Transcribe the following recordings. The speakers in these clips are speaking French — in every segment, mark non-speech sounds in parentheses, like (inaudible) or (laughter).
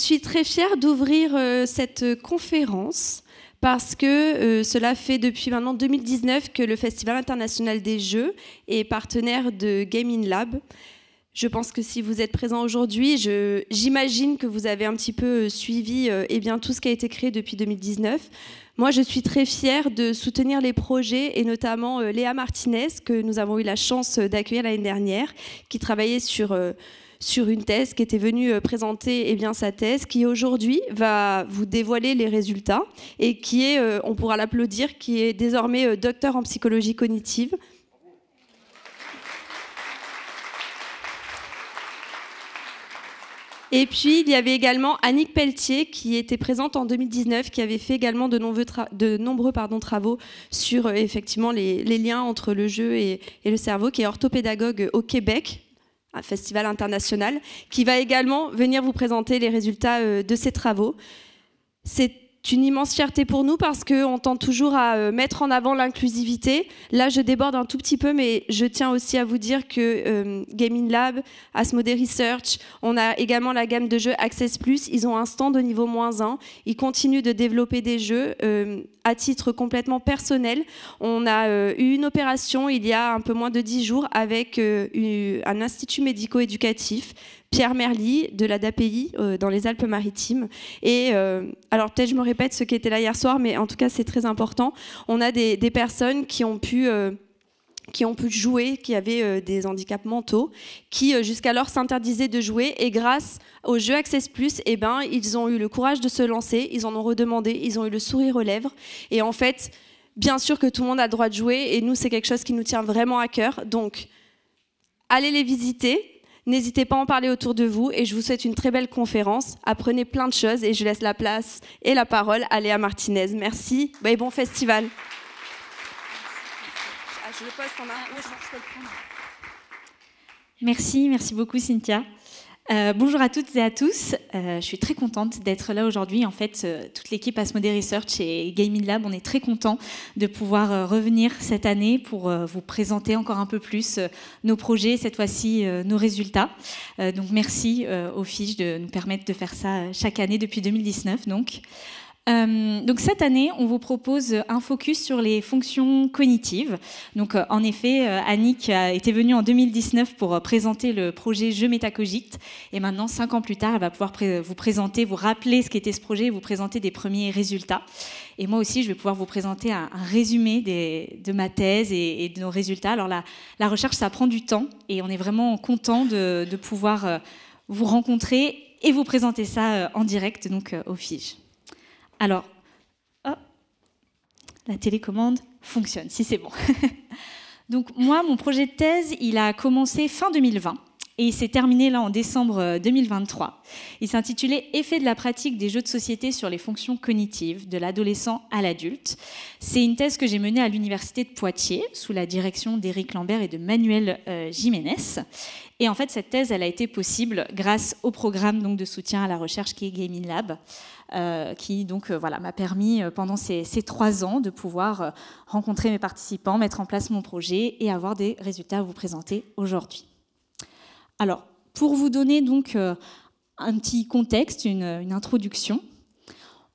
suis très fière d'ouvrir euh, cette euh, conférence parce que euh, cela fait depuis maintenant 2019 que le Festival international des jeux est partenaire de Gaming Lab. Je pense que si vous êtes présent aujourd'hui, j'imagine que vous avez un petit peu suivi eh bien, tout ce qui a été créé depuis 2019. Moi, je suis très fière de soutenir les projets et notamment Léa Martinez, que nous avons eu la chance d'accueillir l'année dernière, qui travaillait sur sur une thèse qui était venue euh, présenter eh bien, sa thèse, qui aujourd'hui va vous dévoiler les résultats et qui est, euh, on pourra l'applaudir, qui est désormais euh, docteur en psychologie cognitive. Et puis, il y avait également Annick Pelletier, qui était présente en 2019, qui avait fait également de nombreux, travaux sur effectivement les, liens entre le jeu et, le cerveau, qui est orthopédagogue au Québec un festival international, qui va également venir vous présenter les résultats euh, de ses travaux une immense fierté pour nous parce qu'on tend toujours à euh, mettre en avant l'inclusivité. Là, je déborde un tout petit peu, mais je tiens aussi à vous dire que euh, Gaming Lab, Asmode Research, on a également la gamme de jeux Access Plus. Ils ont un stand de niveau moins 1. Ils continuent de développer des jeux euh, à titre complètement personnel. On a eu une opération il y a un peu moins de 10 jours avec un institut médico-éducatif Pierre Merly de la DAPI euh, dans les Alpes-Maritimes. Et euh, alors peut-être je me répète ce qui était là hier soir, mais en tout cas c'est très important. On a des, personnes qui ont pu euh, qui ont pu jouer, qui avaient des handicaps mentaux, qui jusqu'alors s'interdisaient de jouer. Et grâce au jeu Access Plus, eh ben, ils ont eu le courage de se lancer, ils en ont redemandé, ils ont eu le sourire aux lèvres. Et en fait, bien sûr que tout le monde a le droit de jouer, et nous, c'est quelque chose qui nous tient vraiment à cœur. Donc, allez les visiter, N'hésitez pas à en parler autour de vous et je vous souhaite une très belle conférence. Apprenez plein de choses et je laisse la place et la parole à Léa Martinez. Merci bah, et bon festival. Ah, merci, merci beaucoup Cynthia. Euh, bonjour à toutes et à tous. Euh, je suis très contente d'être là aujourd'hui. En fait, euh, toute l'équipe Asmodee Research et Gaming Lab, on est très content de pouvoir revenir cette année pour vous présenter encore un peu plus nos projets, cette fois-ci nos résultats. donc merci aux fiches de nous permettre de faire ça chaque année depuis 2019. Donc. Euh, donc cette année, on vous propose un focus sur les fonctions cognitives. Donc euh, en effet, euh, Annick était venue en 2019 pour présenter le projet Jeu Métacogite. Et maintenant, cinq ans plus tard, elle va pouvoir vous présenter, vous rappeler ce qu'était ce projet et vous présenter des premiers résultats. Et moi aussi, je vais pouvoir vous présenter un, résumé de ma thèse et, de nos résultats. Alors la, recherche, ça prend du temps et on est vraiment content de, pouvoir vous rencontrer et vous présenter ça en direct, donc au FIGE. Alors, la télécommande fonctionne, si c'est bon. (laughs) Donc moi, mon projet de thèse, il a commencé fin 2020 et il s'est terminé là en décembre 2023. Euh, il s'intitulait Effet de la pratique des jeux de société sur les fonctions cognitives de l'adolescent à l'adulte. C'est une thèse que j'ai menée à l'université de Poitiers sous la direction d'Éric Lambert et de Manuel euh, Jiménez. Et en fait, cette thèse, elle a été possible grâce au programme donc, de soutien à la recherche qui est Gaming Lab. Euh, qui donc euh, voilà m'a permis euh, pendant ces, trois ans de pouvoir rencontrer mes participants, mettre en place mon projet et avoir des résultats à vous présenter aujourd'hui. Alors pour vous donner donc un petit contexte, une introduction.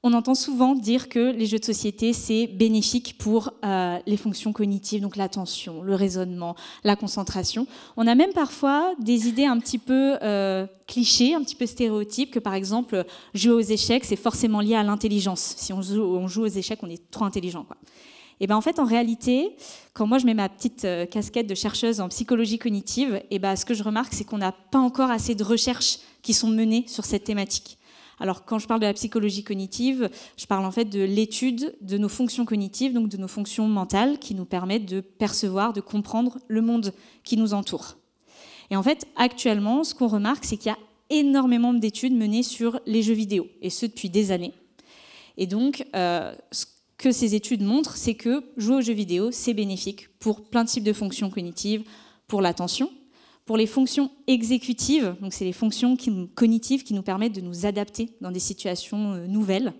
On entend souvent dire que les jeux de société, c'est bénéfique pour euh, les fonctions cognitives, donc l'attention, le raisonnement, la concentration. On a même parfois des idées un petit peu clichées, euh, clichés, un petit peu stéréotypes, que par exemple, jouer aux échecs, c'est forcément lié à l'intelligence. Si on joue, aux échecs, on est trop intelligent. Et eh ben en fait, en réalité, quand moi je mets ma petite euh, casquette de chercheuse en psychologie cognitive, et eh ben ce que je remarque, c'est qu'on n'a pas encore assez de recherches qui sont menées sur cette thématique. Alors quand je parle de la psychologie cognitive, je parle en fait de l'étude de nos fonctions cognitives, donc de nos fonctions mentales qui nous permettent de percevoir, de comprendre le monde qui nous entoure. Et en fait, actuellement, ce qu'on remarque, c'est qu'il y a énormément d'études menées sur les jeux vidéo, et ce depuis des années. Et donc, euh, ce que ces études montrent, c'est que jouer aux jeux vidéo, c'est bénéfique pour plein de types de fonctions cognitives, pour l'attention, pour les fonctions exécutives, donc c'est les fonctions cognitives qui nous permettent de nous adapter dans des situations euh, nouvelles,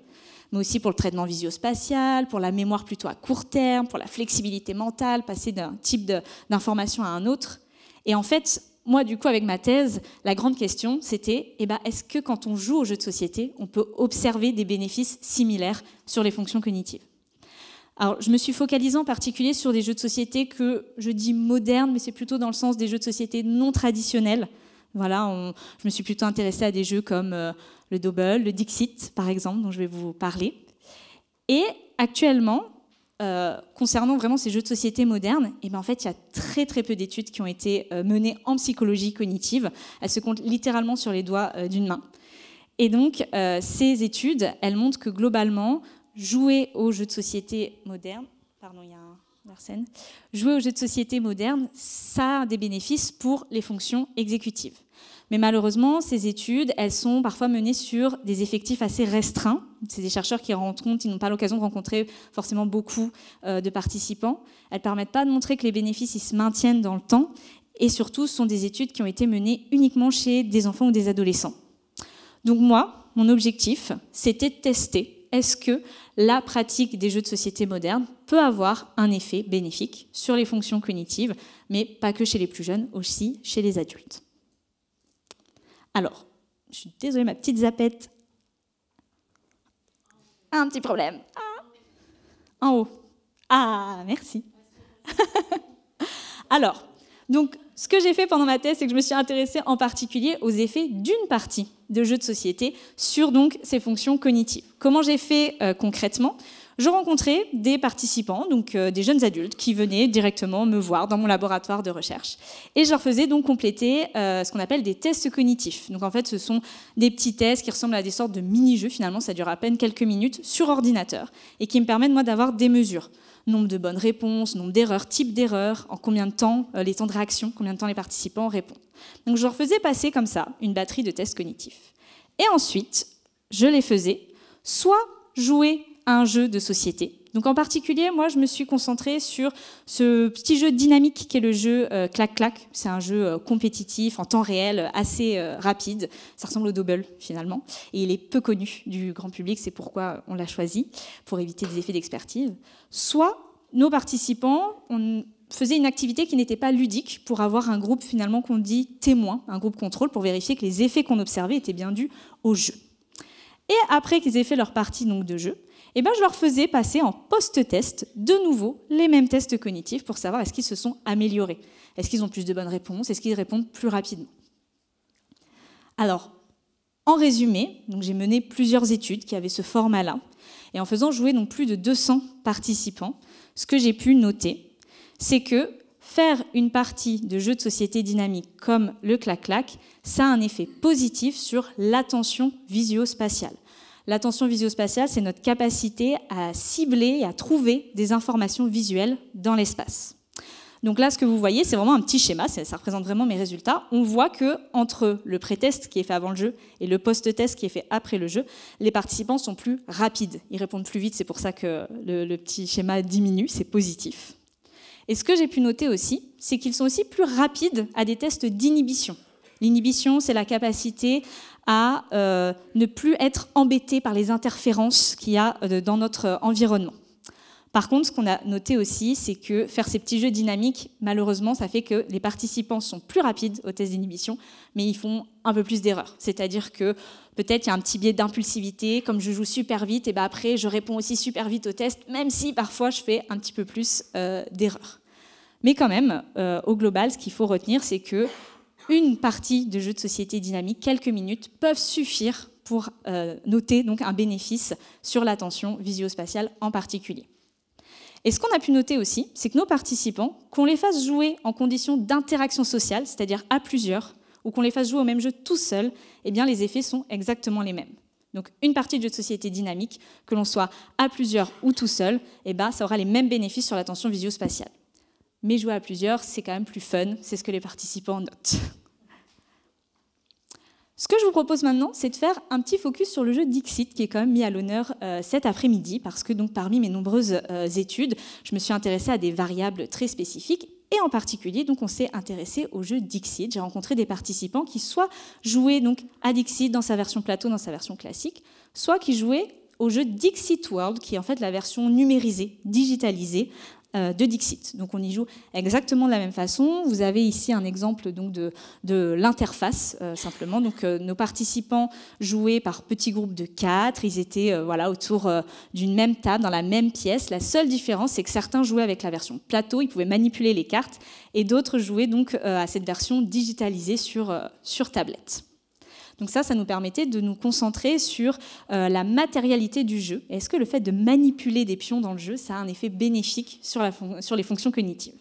mais aussi pour le traitement visio-spatial, pour la mémoire plutôt à court terme, pour la flexibilité mentale, passer d'un type d'information à un autre. Et en fait, moi, du coup, avec ma thèse, la grande question, c'était eh ben, est-ce que quand on joue au jeu de société, on peut observer des bénéfices similaires sur les fonctions cognitives alors, je me suis focalisée en particulier sur des jeux de société que je dis modernes, mais c'est plutôt dans le sens des jeux de société non traditionnels. Voilà, je me suis plutôt intéressée à des jeux comme euh, le Double, le Dixit, par exemple, dont je vais vous parler. Et actuellement, euh, concernant vraiment ces jeux de société modernes, et eh bien en fait, il y a très très peu d'études qui ont été euh, menées en psychologie cognitive. Elles se comptent littéralement sur les doigts d'une main. Et donc, ces études, elles montrent que globalement, jouer aux jeux de société modernes, pardon, il y a un jouer aux jeux de société modernes, ça a des bénéfices pour les fonctions exécutives. Mais malheureusement, ces études, elles sont parfois menées sur des effectifs assez restreints. C'est des chercheurs qui ils n'ont pas l'occasion de rencontrer forcément beaucoup euh, de participants. Elles ne permettent pas de montrer que les bénéfices ils se maintiennent dans le temps. Et surtout, ce sont des études qui ont été menées uniquement chez des enfants ou des adolescents. Donc moi, mon objectif, c'était de tester est-ce que la pratique des jeux de société modernes peut avoir un effet bénéfique sur les fonctions cognitives, mais pas que chez les plus jeunes, aussi chez les adultes. Alors, je suis désolée, ma petite zapette un petit problème. Ah. En haut. Ah, merci. (laughs) Alors, donc, ce que j'ai fait pendant ma thèse, c'est que je me suis intéressée en particulier aux effets d'une partie de jeux de société sur donc ces fonctions cognitives. Comment j'ai fait euh, concrètement Je rencontrais des participants, donc euh, des jeunes adultes, qui venaient directement me voir dans mon laboratoire de recherche, et je leur faisais donc compléter euh, ce qu'on appelle des tests cognitifs. Donc en fait, ce sont des petits tests qui ressemblent à des sortes de mini-jeux. Finalement, ça dure à peine quelques minutes sur ordinateur et qui me permettent moi d'avoir des mesures nombre de bonnes réponses, nombre d'erreurs, type d'erreurs, en combien de temps, euh, les temps de réaction, combien de temps les participants répondent. Donc je leur faisais passer comme ça une batterie de tests cognitifs. Et ensuite, je les faisais soit jouer à un jeu de société, donc en particulier, moi, je me suis concentrée sur ce petit jeu dynamique qui est le jeu clac-clac. Euh, c'est un jeu euh, compétitif en temps réel, assez euh, rapide. Ça ressemble au double finalement, et il est peu connu du grand public. C'est pourquoi on l'a choisi pour éviter des effets d'expertise. Soit nos participants, faisaient une activité qui n'était pas ludique pour avoir un groupe finalement qu'on dit témoin, un groupe contrôle pour vérifier que les effets qu'on observait étaient bien dus au jeu. Et après qu'ils aient fait leur partie donc, de jeu, eh ben, je leur faisais passer en post-test de nouveau les mêmes tests cognitifs pour savoir est-ce qu'ils se sont améliorés, est-ce qu'ils ont plus de bonnes réponses, est-ce qu'ils répondent plus rapidement. Alors, en résumé, j'ai mené plusieurs études qui avaient ce format-là, et en faisant jouer plus de 200 participants, ce que j'ai pu noter, c'est que faire une partie de jeux de société dynamique comme le clac-clac, ça a un effet positif sur l'attention visio-spatiale. L'attention visio-spatiale, c'est notre capacité à cibler et à trouver des informations visuelles dans l'espace. Donc là, ce que vous voyez, c'est vraiment un petit schéma, ça représente vraiment mes résultats. On voit que entre le pré-test qui est fait avant le jeu et le post-test qui est fait après le jeu, les participants sont plus rapides, ils répondent plus vite, c'est pour ça que le petit schéma diminue, c'est positif. Et ce que j'ai pu noter aussi, c'est qu'ils sont aussi plus rapides à des tests d'inhibition. L'inhibition, c'est la capacité à euh, ne plus être embêté par les interférences qu'il y a euh, dans notre euh, environnement. Par contre, ce qu'on a noté aussi, c'est que faire ces petits jeux dynamiques, malheureusement, ça fait que les participants sont plus rapides au tests d'inhibition, mais ils font un peu plus d'erreurs. C'est-à-dire que peut-être il y a un petit biais d'impulsivité, comme je joue super vite, et ben après je réponds aussi super vite au test, même si parfois je fais un petit peu plus d'erreurs. Mais quand même, au global, ce qu'il faut retenir, c'est que une partie de jeu de société dynamique, quelques minutes, peuvent suffire pour euh, noter donc un bénéfice sur l'attention visio-spatiale en particulier. Et ce qu'on a pu noter aussi, c'est que nos participants, qu'on les fasse jouer en conditions d'interaction sociale, c'est-à-dire à plusieurs, ou qu'on les fasse jouer au même jeu tout seul, eh bien les effets sont exactement les mêmes. Donc une partie de jeu de société dynamique, que l'on soit à plusieurs ou tout seul, eh ben, ça aura les mêmes bénéfices sur l'attention visio-spatiale. Mais jouer à plusieurs, c'est quand même plus fun, c'est ce que les participants notent. Ce que je vous propose maintenant, c'est de faire un petit focus sur le jeu Dixit, qui est quand même mis à l'honneur euh, cet après-midi, parce que donc parmi mes nombreuses euh, études, je me suis intéressée à des variables très spécifiques, et en particulier, donc on s'est intéressé au jeu Dixit. J'ai rencontré des participants qui soit jouaient donc à Dixit dans sa version plateau, dans sa version classique, soit qui jouaient au jeu Dixit World, qui est en fait la version numérisée, digitalisée euh, de Dixit. Donc on y joue exactement de la même façon. Vous avez ici un exemple donc de, l'interface euh, simplement. Donc euh, nos participants jouaient par petits groupes de quatre. Ils étaient voilà autour d'une même table dans la même pièce. La seule différence c'est que certains jouaient avec la version plateau, ils pouvaient manipuler les cartes, et d'autres jouaient donc à cette version digitalisée sur tablette. Donc ça, ça nous permettait de nous concentrer sur euh, la matérialité du jeu. Est-ce que le fait de manipuler des pions dans le jeu, ça a un effet bénéfique sur, sur les fonctions cognitives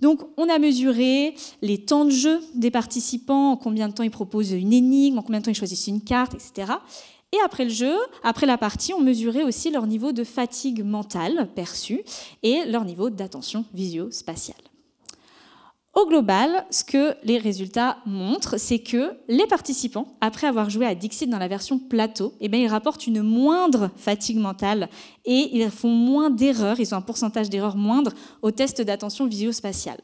donc, on a mesuré les temps de jeu des participants, en combien de temps ils proposent une énigme, en combien de temps ils choisissent une carte, etc. Et après le jeu, après la partie, on mesurait aussi leur niveau de fatigue mentale perçue et leur niveau d'attention visio-spatiale. Au global, ce que les résultats montrent, c'est que les participants, après avoir joué à Dixit dans la version plateau, eh bien, ils rapportent une moindre fatigue mentale et ils font moins d'erreurs, ils ont un pourcentage d'erreurs moindre au test d'attention visio-spatiale.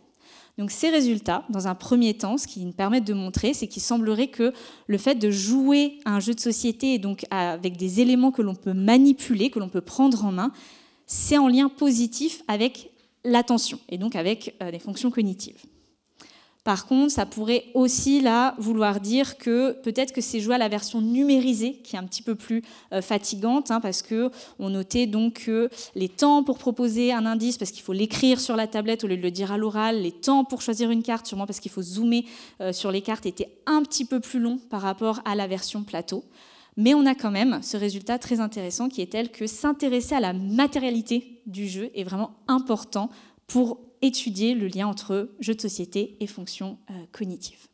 Donc ces résultats, dans un premier temps, ce qu'ils permettent de montrer, c'est qu'il semblerait que le fait de jouer à un jeu de société, et donc avec des éléments que l'on peut manipuler, que l'on peut prendre en main, c'est en lien positif avec l'attention et donc avec des euh, fonctions cognitives. Par contre, ça pourrait aussi là vouloir dire que peut-être que c'est joué à la version numérisée, qui est un petit peu plus euh, fatigante, hein, parce que on notait donc que les temps pour proposer un indice, parce qu'il faut l'écrire sur la tablette au lieu de le dire à l'oral, les temps pour choisir une carte, sûrement parce qu'il faut zoomer euh, sur les cartes, étaient un petit peu plus longs par rapport à la version plateau. Mais on a quand même ce résultat très intéressant qui est tel que s'intéresser à la matérialité du jeu est vraiment important pour étudier le lien entre jeux de société et fonctions euh, cognitives.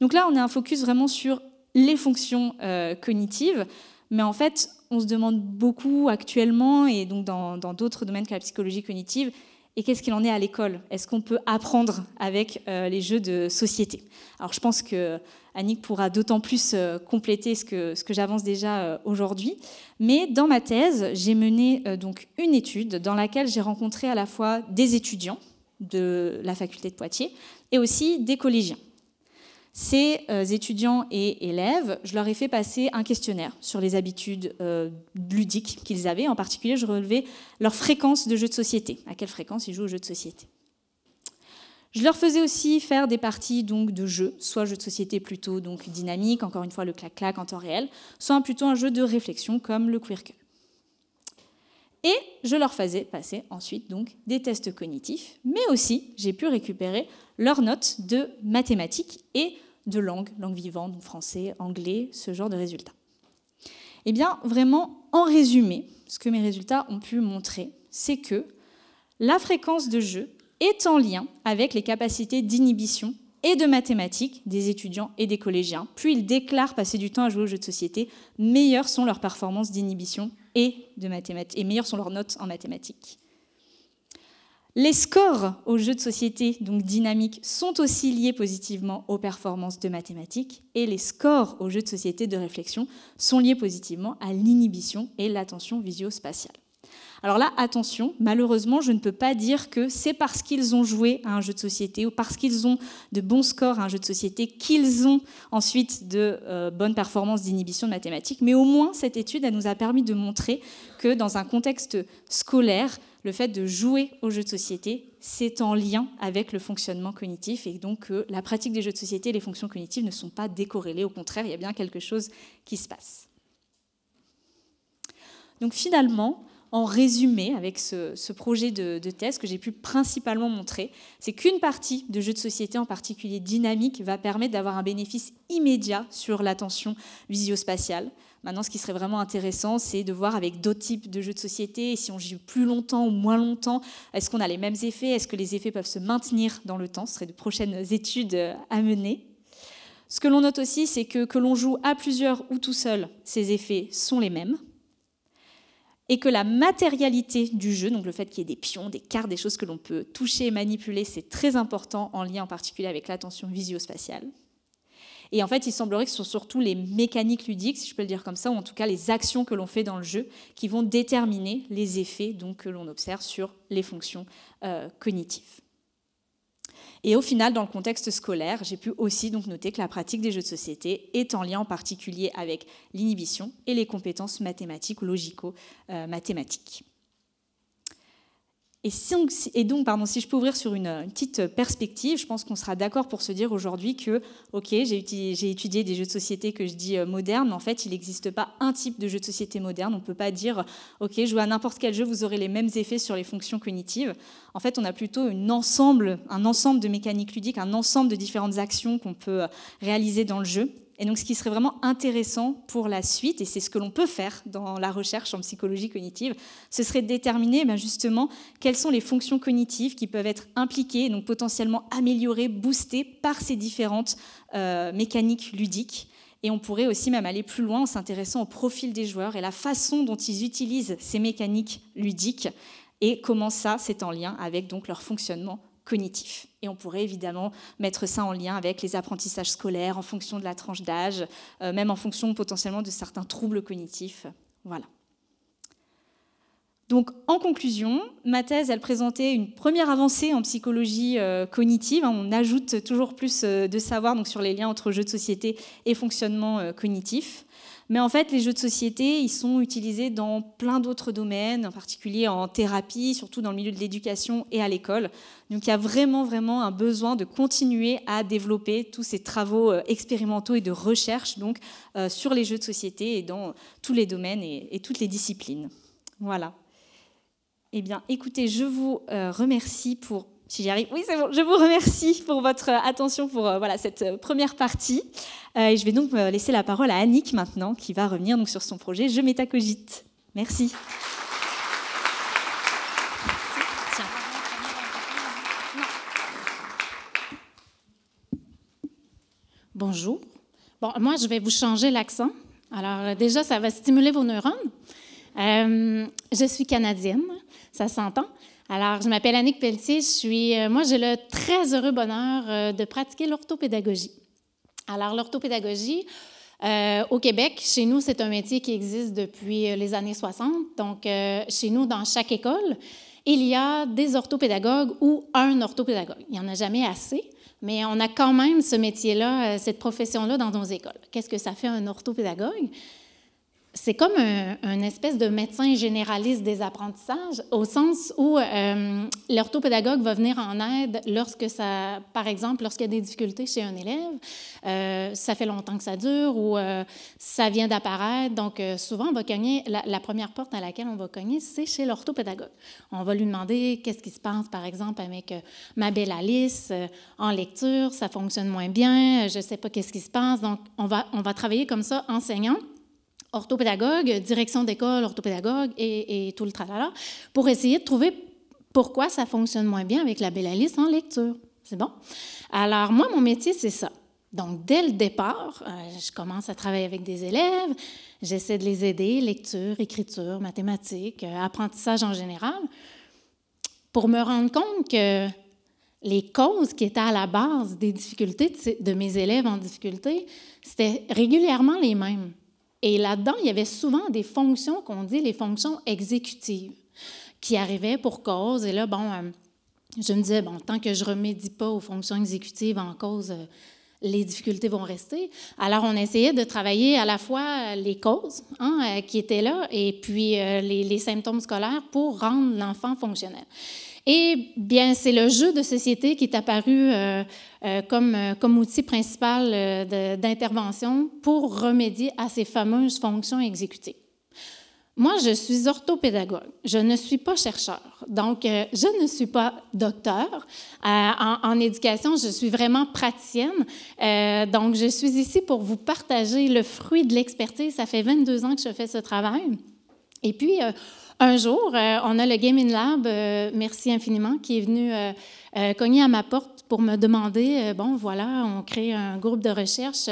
Donc là, on a un focus vraiment sur les fonctions euh, cognitives, mais en fait, on se demande beaucoup actuellement, et donc dans d'autres domaines que la psychologie cognitive, et qu'est-ce qu'il en est à l'école Est-ce qu'on peut apprendre avec euh, les jeux de société Alors je pense que Annick pourra d'autant plus euh, compléter ce que, ce que j'avance déjà euh, aujourd'hui. Mais dans ma thèse, j'ai mené euh, donc une étude dans laquelle j'ai rencontré à la fois des étudiants de la faculté de Poitiers et aussi des collégiens. Ces étudiants et élèves, je leur ai fait passer un questionnaire sur les habitudes ludiques qu'ils avaient. En particulier, je relevais leur fréquence de jeux de société, à quelle fréquence ils jouent aux jeux de société. Je leur faisais aussi faire des parties donc de jeux, soit jeux de société plutôt donc dynamique, encore une fois le clac-clac en temps réel, soit plutôt un jeu de réflexion comme le quirk. Et je leur faisais passer ensuite donc des tests cognitifs, mais aussi j'ai pu récupérer leurs notes de mathématiques et de langue, langue vivante, donc français, anglais, ce genre de résultats. Eh bien, vraiment, en résumé, ce que mes résultats ont pu montrer, c'est que la fréquence de jeu est en lien avec les capacités d'inhibition et de mathématiques des étudiants et des collégiens. Plus ils déclarent passer du temps à jouer aux jeux de société, meilleures sont leurs performances d'inhibition et de mathématiques, et meilleures sont leurs notes en mathématiques. Les scores aux jeux de société, donc dynamiques, sont aussi liés positivement aux performances de mathématiques et les scores aux jeux de société de réflexion sont liés positivement à l'inhibition et l'attention visio-spatiale. Alors là, attention, malheureusement, je ne peux pas dire que c'est parce qu'ils ont joué à un jeu de société ou parce qu'ils ont de bons scores à un jeu de société qu'ils ont ensuite de euh, bonnes performances d'inhibition de mathématiques, mais au moins cette étude, elle nous a permis de montrer que dans un contexte scolaire, le fait de jouer aux jeux de société, c'est en lien avec le fonctionnement cognitif et donc que la pratique des jeux de société et les fonctions cognitives ne sont pas décorrélées, au contraire, il y a bien quelque chose qui se passe. Donc finalement, en résumé, avec ce, projet de, thèse que j'ai pu principalement montrer, c'est qu'une partie de jeux de société, en particulier dynamique, va permettre d'avoir un bénéfice immédiat sur l'attention visio-spatiale. Maintenant, ce qui serait vraiment intéressant, c'est de voir avec d'autres types de jeux de société, si on joue plus longtemps ou moins longtemps, est-ce qu'on a les mêmes effets Est-ce que les effets peuvent se maintenir dans le temps Ce serait de prochaines études à mener. Ce que l'on note aussi, c'est que que l'on joue à plusieurs ou tout seul, ces effets sont les mêmes et que la matérialité du jeu, donc le fait qu'il y ait des pions, des cartes, des choses que l'on peut toucher et manipuler, c'est très important en lien en particulier avec l'attention visio-spatiale. Et en fait, il semblerait que ce sont surtout les mécaniques ludiques, si je peux le dire comme ça, ou en tout cas les actions que l'on fait dans le jeu, qui vont déterminer les effets donc, que l'on observe sur les fonctions euh, cognitives. Et au final, dans le contexte scolaire, j'ai pu aussi donc noter que la pratique des jeux de société est en lien en particulier avec l'inhibition et les compétences mathématiques ou logico-mathématiques. Euh, et, et, donc, pardon, si je peux ouvrir sur une, petite perspective, je pense qu'on sera d'accord pour se dire aujourd'hui que, ok, j'ai étudié des jeux de société que je dis euh, modernes, en fait, il n'existe pas un type de jeu de société moderne. On ne peut pas dire, ok, jouez à n'importe quel jeu, vous aurez les mêmes effets sur les fonctions cognitives. En fait, on a plutôt ensemble, un ensemble de mécaniques ludiques, un ensemble de différentes actions qu'on peut euh, réaliser dans le jeu et donc, ce qui serait vraiment intéressant pour la suite, et c'est ce que l'on peut faire dans la recherche en psychologie cognitive, ce serait de déterminer ben, justement quelles sont les fonctions cognitives qui peuvent être impliquées, donc potentiellement améliorées, boostées par ces différentes euh, mécaniques ludiques. Et on pourrait aussi même aller plus loin en s'intéressant au profil des joueurs et la façon dont ils utilisent ces mécaniques ludiques et comment ça, c'est en lien avec leur fonctionnement cognitif. Et on pourrait évidemment mettre ça en lien avec les apprentissages scolaires en fonction de la tranche d'âge, euh, même en fonction potentiellement de certains troubles cognitifs. Voilà. Donc, en conclusion, ma thèse, elle présentait une première avancée en psychologie euh, cognitive. Hein, on ajoute toujours plus euh, de savoir donc, sur les liens entre jeux de société et fonctionnement cognitif. Mais en fait, les jeux de société, ils sont utilisés dans plein d'autres domaines, en particulier en thérapie, surtout dans le milieu de l'éducation et à l'école. Donc il y a vraiment, vraiment un besoin de continuer à développer tous ces travaux euh, expérimentaux et de recherche donc, euh, sur les jeux de société et dans tous les domaines et, et toutes les disciplines. Voilà. Eh bien, écoutez, je vous euh, remercie pour si j'y arrive. Oui, c'est bon. Je vous remercie pour votre euh, attention pour euh, voilà, cette euh, première partie. et je vais donc laisser la parole à Annick maintenant, qui va revenir donc, sur son projet Je métacogite. Merci. Bonjour. Bon, moi, je vais vous changer l'accent. Alors, déjà, ça va stimuler vos neurones. je suis canadienne, ça s'entend. Alors, je m'appelle Annick Pelletier. Je suis, euh, moi, j'ai le très heureux bonheur euh, de pratiquer l'orthopédagogie. Alors, l'orthopédagogie, euh, au Québec, chez nous, c'est un métier qui existe depuis les années 60. Donc, chez nous, dans chaque école, il y a des orthopédagogues ou un orthopédagogue. Il n'y en a jamais assez, mais on a quand même ce métier-là, cette profession-là dans nos écoles. Qu'est-ce que ça fait un orthopédagogue? c'est comme un, espèce de médecin généraliste des apprentissages, au sens où euh, l'orthopédagogue va venir en aide lorsque ça, par exemple, lorsqu'il y a des difficultés chez un élève, euh, ça fait longtemps que ça dure ou euh, ça vient d'apparaître. Donc, souvent, on va cogner, la, première porte à laquelle on va cogner, c'est chez l'orthopédagogue. On va lui demander qu'est-ce qui se passe, par exemple, avec ma belle Alice en lecture, ça fonctionne moins bien, je ne sais pas qu'est-ce qui se passe. Donc, on va, on va travailler comme ça, enseignant orthopédagogue, direction d'école, orthopédagogue et, tout le tralala, pour essayer de trouver pourquoi ça fonctionne moins bien avec la Alice en lecture. C'est bon? Alors, moi, mon métier, c'est ça. Donc, dès le départ, euh, je commence à travailler avec des élèves, j'essaie de les aider, lecture, écriture, mathématiques, euh, apprentissage en général, pour me rendre compte que les causes qui étaient à la base des difficultés de mes élèves en difficulté, c'était régulièrement les mêmes. Et là-dedans, il y avait souvent des fonctions qu'on dit les fonctions exécutives qui arrivaient pour cause. Et là, bon, euh, je me disais, bon, tant que je remédie pas aux fonctions exécutives en cause, euh, les difficultés vont rester. Alors, on essayait de travailler à la fois euh, les causes hein, qui étaient là et puis les, les symptômes scolaires pour rendre l'enfant fonctionnel. Et bien, c'est le jeu de société qui est apparu euh, euh, comme, euh, comme outil principal d'intervention pour remédier à ces fameuses fonctions exécutées. Moi, je suis orthopédagogue. Je ne suis pas chercheur. Donc, je ne suis pas docteur en, en, éducation. Je suis vraiment praticienne. donc, je suis ici pour vous partager le fruit de l'expertise. Ça fait 22 ans que je fais ce travail. Et puis, un jour, euh, on a le Gaming Lab, euh, merci infiniment, qui est venu euh, cogner à ma porte pour me demander, bon, voilà, on crée un groupe de recherche,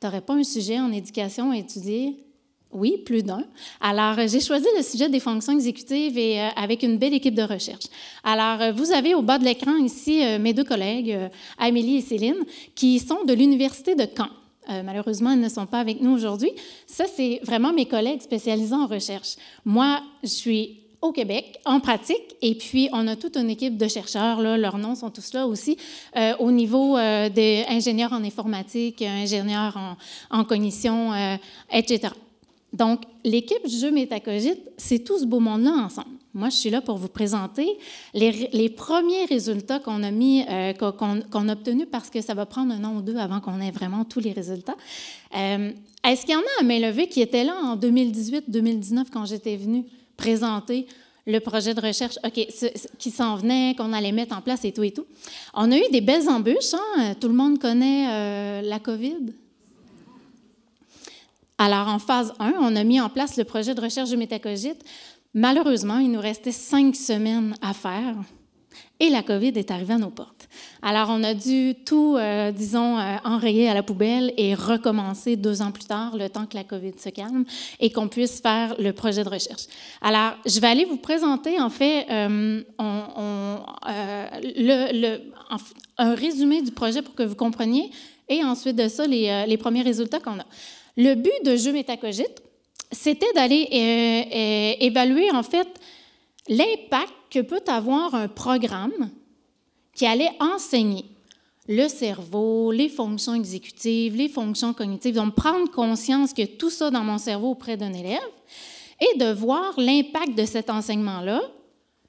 t'aurais pas un sujet en éducation à étudier? Oui, plus d'un. Alors, j'ai choisi le sujet des fonctions exécutives et avec une belle équipe de recherche. Alors, vous avez au bas de l'écran ici mes deux collègues, Amélie et Céline, qui sont de l'Université de Caen. Euh, malheureusement, ils ne sont pas avec nous aujourd'hui. Ça, c'est vraiment mes collègues spécialisés en recherche. Moi, je suis au Québec en pratique. Et puis, on a toute une équipe de chercheurs, leurs noms sont tous là aussi, euh, au niveau euh, des ingénieurs en informatique, ingénieurs en, cognition, etc. Donc, l'équipe Jeux Métacogite, c'est tout ce beau monde-là ensemble. Moi, je suis là pour vous présenter les, premiers résultats qu'on a mis, euh, qu'on a obtenus, parce que ça va prendre un an ou deux avant qu'on ait vraiment tous les résultats. Euh, est-ce qu'il y en a à main levée qui était là en 2018-2019 quand j'étais venue présenter le projet de recherche qui s'en venait, qu'on allait mettre en place et tout et tout? On a eu des belles embûches. Hein? Tout le monde connaît euh, la COVID alors, en phase 1, on a mis en place le projet de recherche du métacogite. Malheureusement, il nous restait cinq semaines à faire et la COVID est arrivée à nos portes. Alors, on a dû tout, euh, disons, euh, enrayer à la poubelle et recommencer deux ans plus tard, le temps que la COVID se calme et qu'on puisse faire le projet de recherche. Alors, je vais aller vous présenter, en fait, euh, un résumé du projet pour que vous compreniez et ensuite de ça, les premiers résultats qu'on a. Le but de jeu métacogite, c'était d'aller euh, euh, évaluer en fait l'impact que peut avoir un programme qui allait enseigner le cerveau, les fonctions exécutives, les fonctions cognitives. Donc, prendre conscience que tout ça dans mon cerveau auprès d'un élève et de voir l'impact de cet enseignement-là,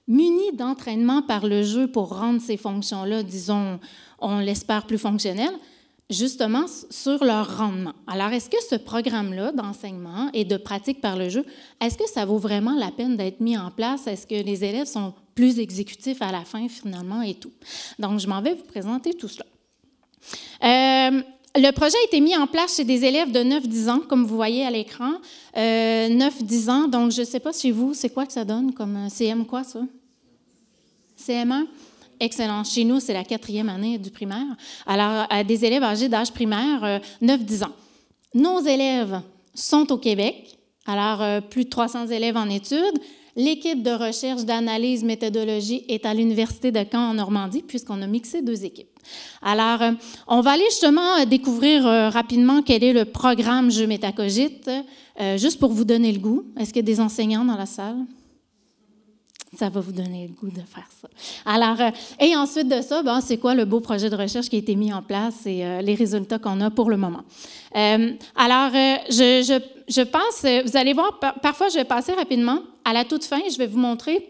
muni d'entraînement par le jeu pour rendre ces fonctions-là, disons, on l'espère plus fonctionnelles, justement sur leur rendement. Alors, est-ce que ce programme-là d'enseignement et de pratique par le jeu, est-ce que ça vaut vraiment la peine d'être mis en place? Est-ce que les élèves sont plus exécutifs à la fin finalement et tout? Donc, je m'en vais vous présenter tout cela. Euh, le projet a été mis en place chez des élèves de 9-10 ans, comme vous voyez à l'écran. 9-10 euh, ans, donc je ne sais pas chez vous, c'est quoi que ça donne comme euh, CM quoi ça? CM1? excellent. Chez nous, c'est la quatrième année du primaire. Alors, des élèves âgés d'âge primaire, 9-10 euh, ans. Nos élèves sont au Québec, alors euh, plus de 300 élèves en études. L'équipe de recherche, d'analyse, méthodologie est à l'Université de Caen en Normandie, puisqu'on a mixé deux équipes. Alors, euh, on va aller justement découvrir rapidement quel est le programme Jeux Métacogite, juste pour vous donner le goût. Est-ce qu'il y a des enseignants dans la salle? ça va vous donner le goût de faire ça. Alors, euh, et ensuite de ça, c'est quoi le beau projet de recherche qui a été mis en place et euh, les résultats qu'on a pour le moment. Euh, alors, je, je, pense, vous allez voir, parfois je vais passer rapidement. À la toute fin, je vais vous montrer.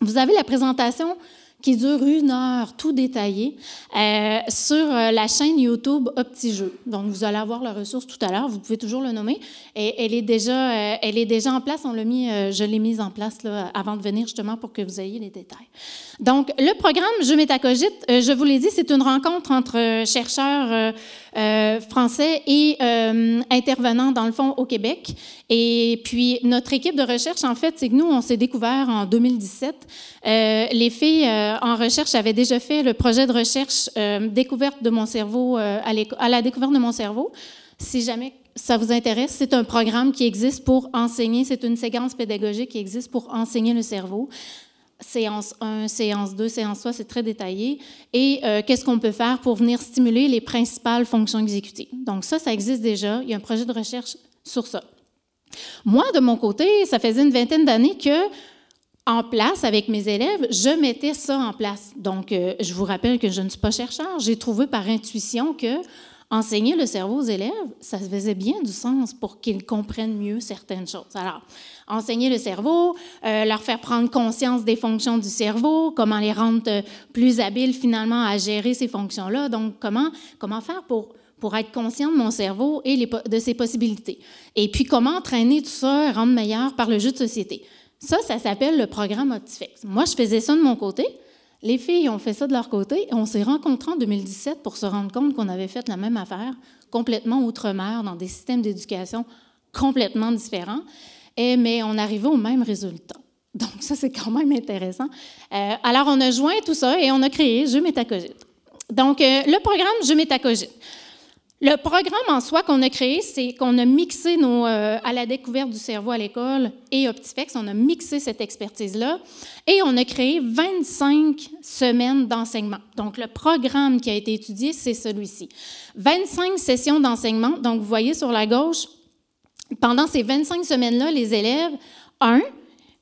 Vous avez la présentation qui dure une heure, tout détaillé, euh, sur euh, la chaîne YouTube OptiJeux. Donc, vous allez avoir la ressource tout à l'heure, vous pouvez toujours le nommer. Et elle est déjà, euh, elle est déjà en place, on mis, je l'ai mise en place là, avant de venir justement pour que vous ayez les détails. Donc, le programme je Métacogite, je vous l'ai dit, c'est une rencontre entre chercheurs français et intervenants, dans le fond, au Québec. Et puis, notre équipe de recherche, en fait, c'est que nous, on s'est découvert en 2017. les filles euh, en recherche, j'avais déjà fait le projet de recherche euh, découverte de mon cerveau euh, à, à, la découverte de mon cerveau. Si jamais ça vous intéresse, c'est un programme qui existe pour enseigner, c'est une séquence pédagogique qui existe pour enseigner le cerveau. Séance 1, séance 2, séance 3, c'est très détaillé. Et qu'est-ce qu'on peut faire pour venir stimuler les principales fonctions exécutées? Donc ça, ça existe déjà. Il y a un projet de recherche sur ça. Moi, de mon côté, ça faisait une vingtaine d'années que en place avec mes élèves, je mettais ça en place. Donc, euh, je vous rappelle que je ne suis pas chercheur. J'ai trouvé par intuition que enseigner le cerveau aux élèves, ça faisait bien du sens pour qu'ils comprennent mieux certaines choses. Alors, enseigner le cerveau, euh, leur faire prendre conscience des fonctions du cerveau, comment les rendre euh, plus habiles finalement à gérer ces fonctions-là. Donc, comment, faire pour être conscient de mon cerveau et de ses possibilités. Et puis, comment entraîner tout ça rendre meilleur par le jeu de société. Ça, ça s'appelle le programme OptiFix. Moi, je faisais ça de mon côté. Les filles ont fait ça de leur côté. Et on s'est rencontrés en 2017 pour se rendre compte qu'on avait fait la même affaire, complètement outre-mer, dans des systèmes d'éducation complètement différents. Et, mais on arrivait au même résultat. Donc, ça, c'est quand même intéressant. Euh, alors, on a joint tout ça et on a créé Jeux Métacogite. Donc, euh, le programme Jeux Métacogite. Le programme en soi qu'on a créé, c'est qu'on a mixé nos, euh, à la découverte du cerveau à l'école et OptiFex, on a mixé cette expertise-là et on a créé 25 semaines d'enseignement. Donc, le programme qui a été étudié, c'est celui-ci. 25 sessions d'enseignement. Donc, vous voyez sur la gauche, pendant ces 25 semaines-là, les élèves, un,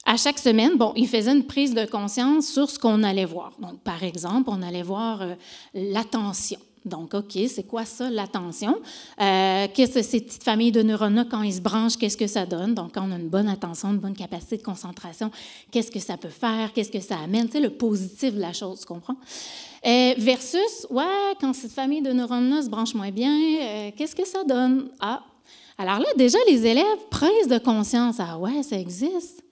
à chaque semaine, bon, ils faisaient une prise de conscience sur ce qu'on allait voir. Donc, par exemple, on allait voir euh, l'attention. Donc, OK, c'est quoi ça, l'attention? Euh, qu'est-ce que ces petites familles de neurones quand ils se branchent, qu'est-ce que ça donne? Donc, quand on a une bonne attention, une bonne capacité de concentration, qu'est-ce que ça peut faire? Qu'est-ce que ça amène? Tu sais, le positif de la chose, tu comprends? Euh, versus, ouais, quand cette famille de neurones se branche moins bien, euh, qu'est-ce que ça donne? Ah, alors là, déjà, les élèves prennent de conscience. Ah ouais, ça existe.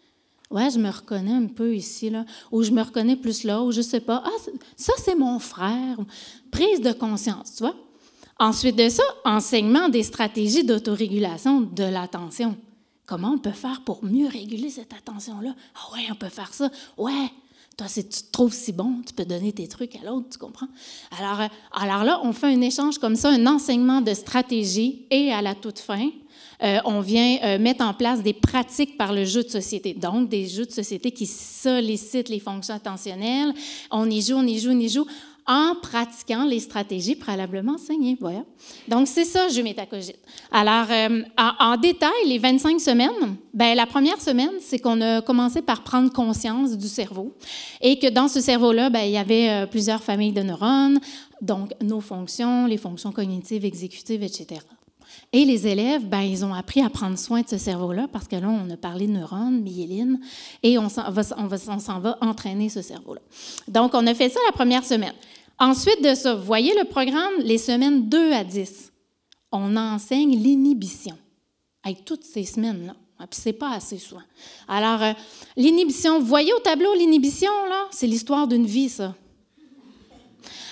Ouais, je me reconnais un peu ici, là, ou je me reconnais plus là, ou je ne sais pas. Ah, ça, c'est mon frère. Prise de conscience, tu vois. Ensuite de ça, enseignement des stratégies d'autorégulation de l'attention. Comment on peut faire pour mieux réguler cette attention-là? Ah ouais, on peut faire ça. Ouais, toi, si tu te trouves si bon, tu peux donner tes trucs à l'autre, tu comprends? Alors, euh, alors là, on fait un échange comme ça, un enseignement de stratégie et à la toute fin, euh, on vient euh, mettre en place des pratiques par le jeu de société. Donc, des jeux de société qui sollicitent les fonctions attentionnelles. On y joue, on y joue, on y joue en pratiquant les stratégies préalablement enseignées. Voilà. Donc, c'est ça, je métacogite. Alors, euh, en, en, détail, les 25 semaines, ben, la première semaine, c'est qu'on a commencé par prendre conscience du cerveau et que dans ce cerveau-là, ben, il y avait euh, plusieurs familles de neurones, donc nos fonctions, les fonctions cognitives, exécutives, etc. Et les élèves, ben, ils ont appris à prendre soin de ce cerveau-là parce que là, on a parlé de neurones, myéline, et on s'en va, entraîner ce cerveau-là. Donc, on a fait ça la première semaine. Ensuite de ça, vous voyez le programme, les semaines 2 à 10, on enseigne l'inhibition. Avec toutes ces semaines-là. Ah, c'est pas assez souvent. Alors, euh, l'inhibition, vous voyez au tableau l'inhibition, là? C'est l'histoire d'une vie, ça.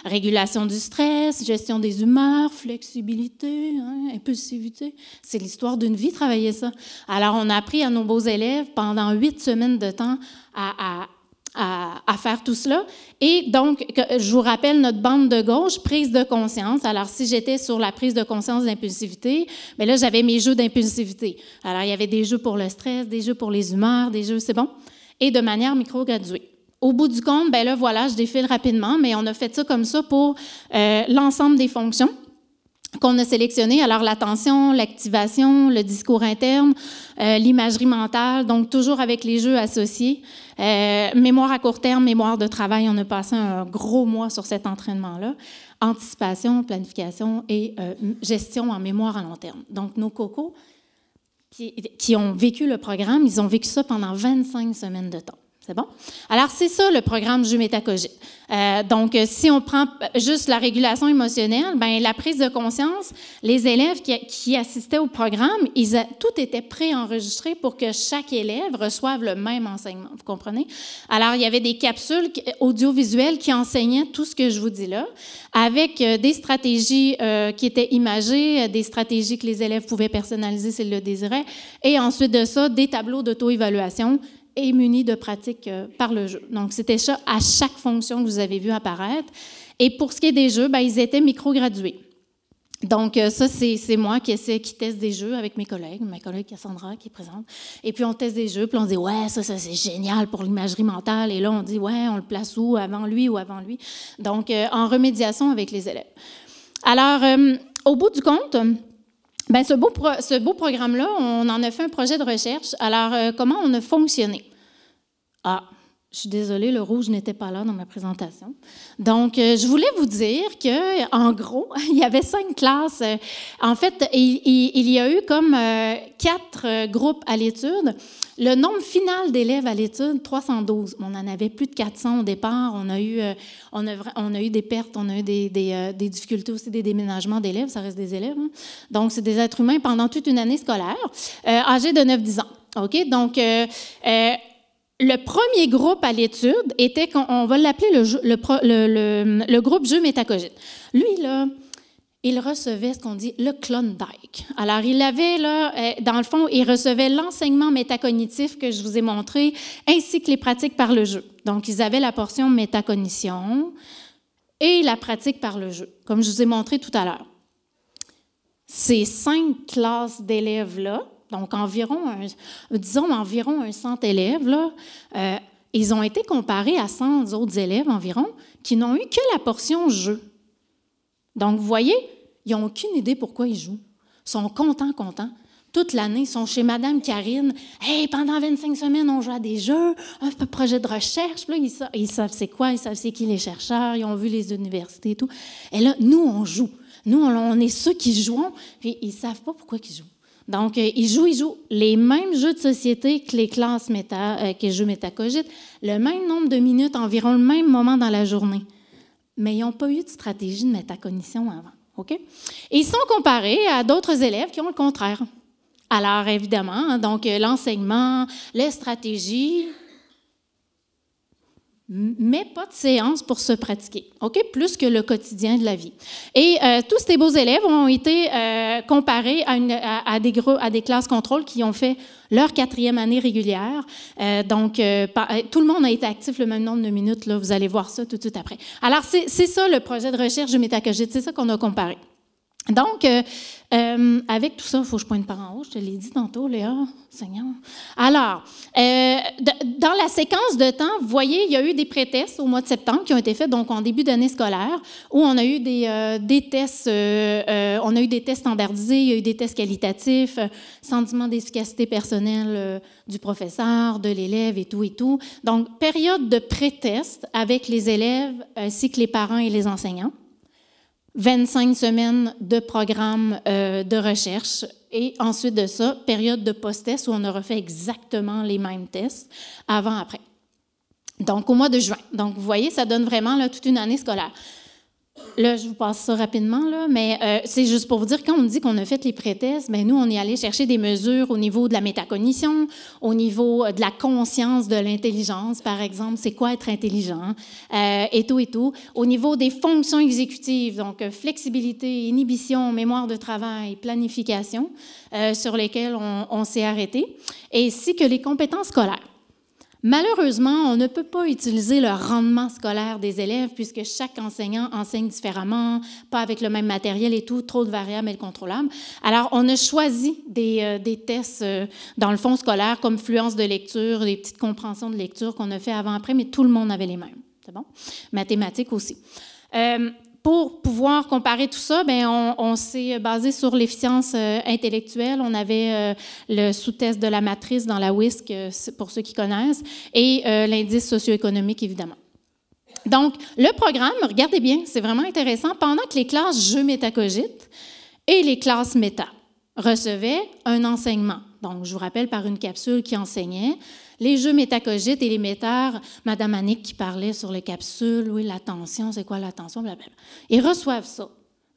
Régulation du stress, gestion des humeurs, flexibilité, hein, impulsivité. C'est l'histoire d'une vie, travailler ça. Alors, on a appris à nos beaux élèves pendant huit semaines de temps à, faire tout cela. Et donc, je vous rappelle notre bande de gauche, prise de conscience. Alors, si j'étais sur la prise de conscience d'impulsivité, mais ben là, j'avais mes jeux d'impulsivité. Alors, il y avait des jeux pour le stress, des jeux pour les humeurs, des jeux, c'est bon, et de manière micro-graduée au bout du compte, ben là, voilà, je défile rapidement, mais on a fait ça comme ça pour euh, l'ensemble des fonctions qu'on a sélectionnées. Alors, l'attention, l'activation, le discours interne, euh, l'imagerie mentale, donc toujours avec les jeux associés. Euh, mémoire à court terme, mémoire de travail, on a passé un gros mois sur cet entraînement-là. Anticipation, planification et gestion en mémoire à long terme. Donc, nos cocos qui ont vécu le programme, ils ont vécu ça pendant 25 semaines de temps. C'est bon? Alors, c'est ça le programme jeu donc, euh, si on prend juste la régulation émotionnelle, ben, la prise de conscience, les élèves qui, assistaient au programme, ils tout était préenregistré pour que chaque élève reçoive le même enseignement. Vous comprenez? Alors, il y avait des capsules audiovisuelles qui enseignaient tout ce que je vous dis là, avec euh, des stratégies euh, qui étaient imagées, des stratégies que les élèves pouvaient personnaliser s'ils le désiraient, et ensuite de ça, des tableaux d'auto-évaluation et muni de pratiques euh, par le jeu. Donc, c'était ça à chaque fonction que vous avez vu apparaître. Et pour ce qui est des jeux, ben, ils étaient micro-gradués. Donc, euh, ça, c'est moi qui qui teste des jeux avec mes collègues, ma collègue Cassandra qui est présente. Et puis, on teste des jeux, puis on dit, ouais, ça, ça c'est génial pour l'imagerie mentale. Et là, on dit, ouais, on le place où, avant lui ou avant lui. Donc, euh, en remédiation avec les élèves. Alors, au bout du compte, ben, ce beau, programme-là, on en a fait un projet de recherche. Alors, euh, comment on a fonctionné? Ah, je suis désolée, le rouge n'était pas là dans ma présentation. Donc, euh, je voulais vous dire qu'en gros, (laughs) il y avait cinq classes. En fait, il, y a eu comme euh, quatre groupes à l'étude. Le nombre final d'élèves à l'étude, 312. On en avait plus de 400 au départ. On a eu, euh, on a, eu des pertes, on a eu euh, des, difficultés aussi, des déménagements d'élèves. Ça reste des élèves. Hein. Donc, c'est des êtres humains pendant toute une année scolaire, euh, âgés de 9-10 ans. OK? Donc, le premier groupe à l'étude était, on va l'appeler le, le, groupe jeu métacogène, Lui, là, il recevait ce qu'on dit le Klondike. Alors, il avait, là, euh, dans le fond, il recevait l'enseignement métacognitif que je vous ai montré, ainsi que les pratiques par le jeu. Donc, ils avaient la portion métacognition et la pratique par le jeu, comme je vous ai montré tout à l'heure. Ces cinq classes d'élèves-là, donc environ, un, disons environ un cent élèves, euh, ils ont été comparés à cent autres élèves environ qui n'ont eu que la portion jeu. Donc, vous voyez, ils n'ont aucune idée pourquoi ils jouent. Ils sont contents, contents. Toute l'année, ils sont chez Madame Karine. Hey, pendant 25 semaines, on joue à des jeux, un projet de recherche. Là, ils, savent, c'est quoi, ils savent c'est qui les chercheurs, ils ont vu les universités et tout. Et là, nous, on joue. Nous, on, est ceux qui jouons, puis ils ne savent pas pourquoi ils jouent. Donc, euh, ils jouent, ils jouent les mêmes jeux de société que les classes euh, que les jeux métacogites, le même nombre de minutes, environ le même moment dans la journée. Mais ils n'ont pas eu de stratégie de métacognition avant ils sont comparés à d'autres élèves qui ont le contraire. Alors, évidemment, hein, donc euh, l'enseignement, les stratégies, mais pas de séance pour se pratiquer, OK? Plus que le quotidien de la vie. Et euh, tous ces beaux élèves ont été euh, comparés à, une, à, des gros, à des classes contrôle qui ont fait leur quatrième année régulière. Euh, donc, tout le monde a été actif le même nombre de minutes. Là, vous allez voir ça tout de suite après. Alors, c'est ça le projet de recherche du métacogite. C'est ça qu'on a comparé. Donc, euh, euh, avec tout ça, il faut que je pointe par en haut, je te l'ai dit tantôt, Léa, Seigneur. Alors, euh, dans la séquence de temps, vous voyez, il y a eu des pré-tests au mois de septembre qui ont été faits, donc en début d'année scolaire, où on a eu des, euh, des tests, euh, on a eu des tests standardisés, il y a eu des tests qualitatifs, sentiment d'efficacité personnelle du professeur, de l'élève et tout et tout. Donc, période de pré-test avec les élèves ainsi que les parents et les enseignants. 25 semaines de programme euh, de recherche et ensuite de ça, période de post-test où on a refait exactement les mêmes tests avant-après. Donc, au mois de juin. Donc, vous voyez, ça donne vraiment là, toute une année scolaire. Là, je vous passe ça rapidement, là, mais euh, c'est juste pour vous dire, quand on dit qu'on a fait les pré-tests, ben, nous, on est allé chercher des mesures au niveau de la métacognition, au niveau euh, de la conscience de l'intelligence, par exemple, c'est quoi être intelligent, euh, et tout et tout. Au niveau des fonctions exécutives, donc flexibilité, inhibition, mémoire de travail, planification, sur lesquelles on, s'est arrêté, et ainsi que les compétences scolaires. Malheureusement, on ne peut pas utiliser le rendement scolaire des élèves puisque chaque enseignant enseigne différemment, pas avec le même matériel et tout, trop de variables incontrôlables. Alors, on a choisi des, euh, tests, euh, dans le fond scolaire, comme fluence de lecture, des petites compréhensions de lecture qu'on a fait avant-après, mais tout le monde avait les mêmes. C'est bon? Mathématiques aussi. Euh, pour pouvoir comparer tout ça, ben, on, s'est basé sur l'efficience euh, intellectuelle. On avait euh, le sous-test de la matrice dans la WISC, euh, pour ceux qui connaissent, et l'indice socio-économique, évidemment. Donc, le programme, regardez bien, c'est vraiment intéressant. Pendant que les classes jeux métacogites et les classes méta recevaient un enseignement, donc je vous rappelle par une capsule qui enseignait, les jeux métacogites et les metteurs, Madame Annick qui parlait sur les capsules, oui, l'attention, c'est quoi l'attention, blablabla. Ils reçoivent ça.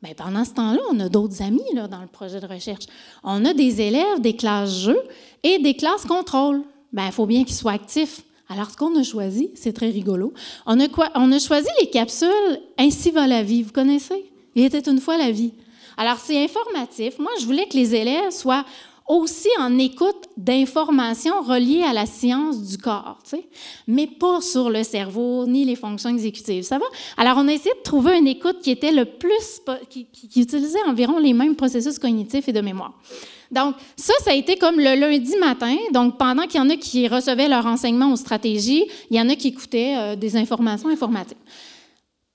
Bien, pendant ce temps-là, on a d'autres amis là, dans le projet de recherche. On a des élèves des classes jeux et des classes contrôle. Il ben, faut bien qu'ils soient actifs. Alors, ce qu'on a choisi, c'est très rigolo. On a, on a choisi les capsules Ainsi va la vie. Vous connaissez? Il était une fois la vie. Alors, c'est informatif. Moi, je voulais que les élèves soient aussi en écoute d'informations reliées à la science du corps, mais pas sur le cerveau ni les fonctions exécutives. Ça va? Alors, on a essayé de trouver une écoute qui était le plus, qui, utilisait environ les mêmes processus cognitifs et de mémoire. Donc, ça, ça a été comme le lundi matin. Donc, pendant qu'il y en a qui recevaient leur enseignement aux stratégies, il y en a qui écoutaient euh, des informations informatiques.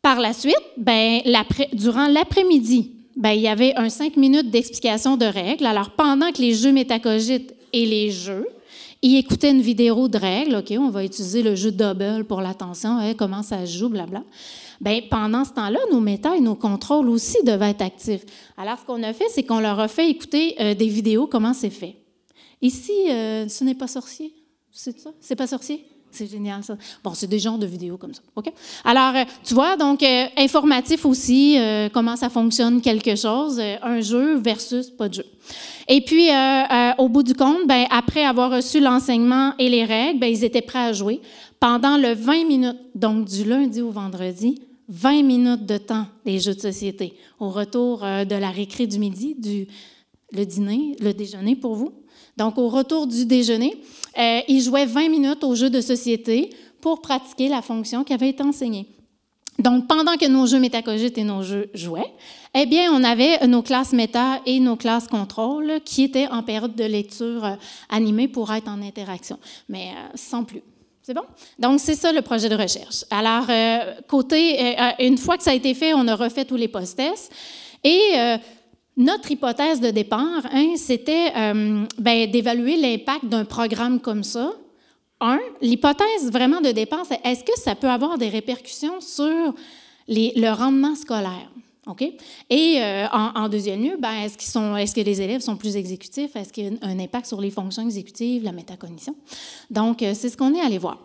Par la suite, ben, durant l'après-midi, ben, il y avait un cinq minutes d'explication de règles. Alors, pendant que les jeux métacogites et les jeux, ils écoutaient une vidéo de règles. OK, on va utiliser le jeu double pour l'attention, hein, comment ça se joue, blabla. Ben, pendant ce temps-là, nos méta et nos contrôles aussi devaient être actifs. Alors, ce qu'on a fait, c'est qu'on leur a fait écouter euh, des vidéos, comment c'est fait. Ici, euh, ce n'est pas sorcier. C'est ça? C'est pas sorcier? C'est génial, ça. Bon, c'est des genres de vidéos comme ça. OK? Alors, euh, tu vois, donc, euh, informatif aussi, euh, comment ça fonctionne quelque chose, un jeu versus pas de jeu. Et puis, au bout du compte, ben, après avoir reçu l'enseignement et les règles, ben, ils étaient prêts à jouer pendant le 20 minutes, donc du lundi au vendredi, 20 minutes de temps, des jeux de société. Au retour de la récré du midi, du, le dîner, le déjeuner pour vous. Donc, au retour du déjeuner, euh, ils jouaient 20 minutes aux jeux de société pour pratiquer la fonction qui avait été enseignée. Donc, pendant que nos jeux métacogites et nos jeux jouaient, eh bien, on avait nos classes méta et nos classes contrôle qui étaient en période de lecture euh, animée pour être en interaction, mais euh, sans plus. C'est bon? Donc, c'est ça le projet de recherche. Alors, côté, une fois que ça a été fait, on a refait tous les post-tests. Et notre hypothèse de départ, hein, c'était euh, ben, d'évaluer l'impact d'un programme comme ça. Un, l'hypothèse vraiment de départ, c'est est-ce que ça peut avoir des répercussions sur le rendement scolaire? OK? Et euh, en, deuxième lieu, ben, ce qu'ils sont, est-ce que les élèves sont plus exécutifs? Est-ce qu'il y a un impact sur les fonctions exécutives, la métacognition? Donc, euh, c'est ce qu'on est allé voir.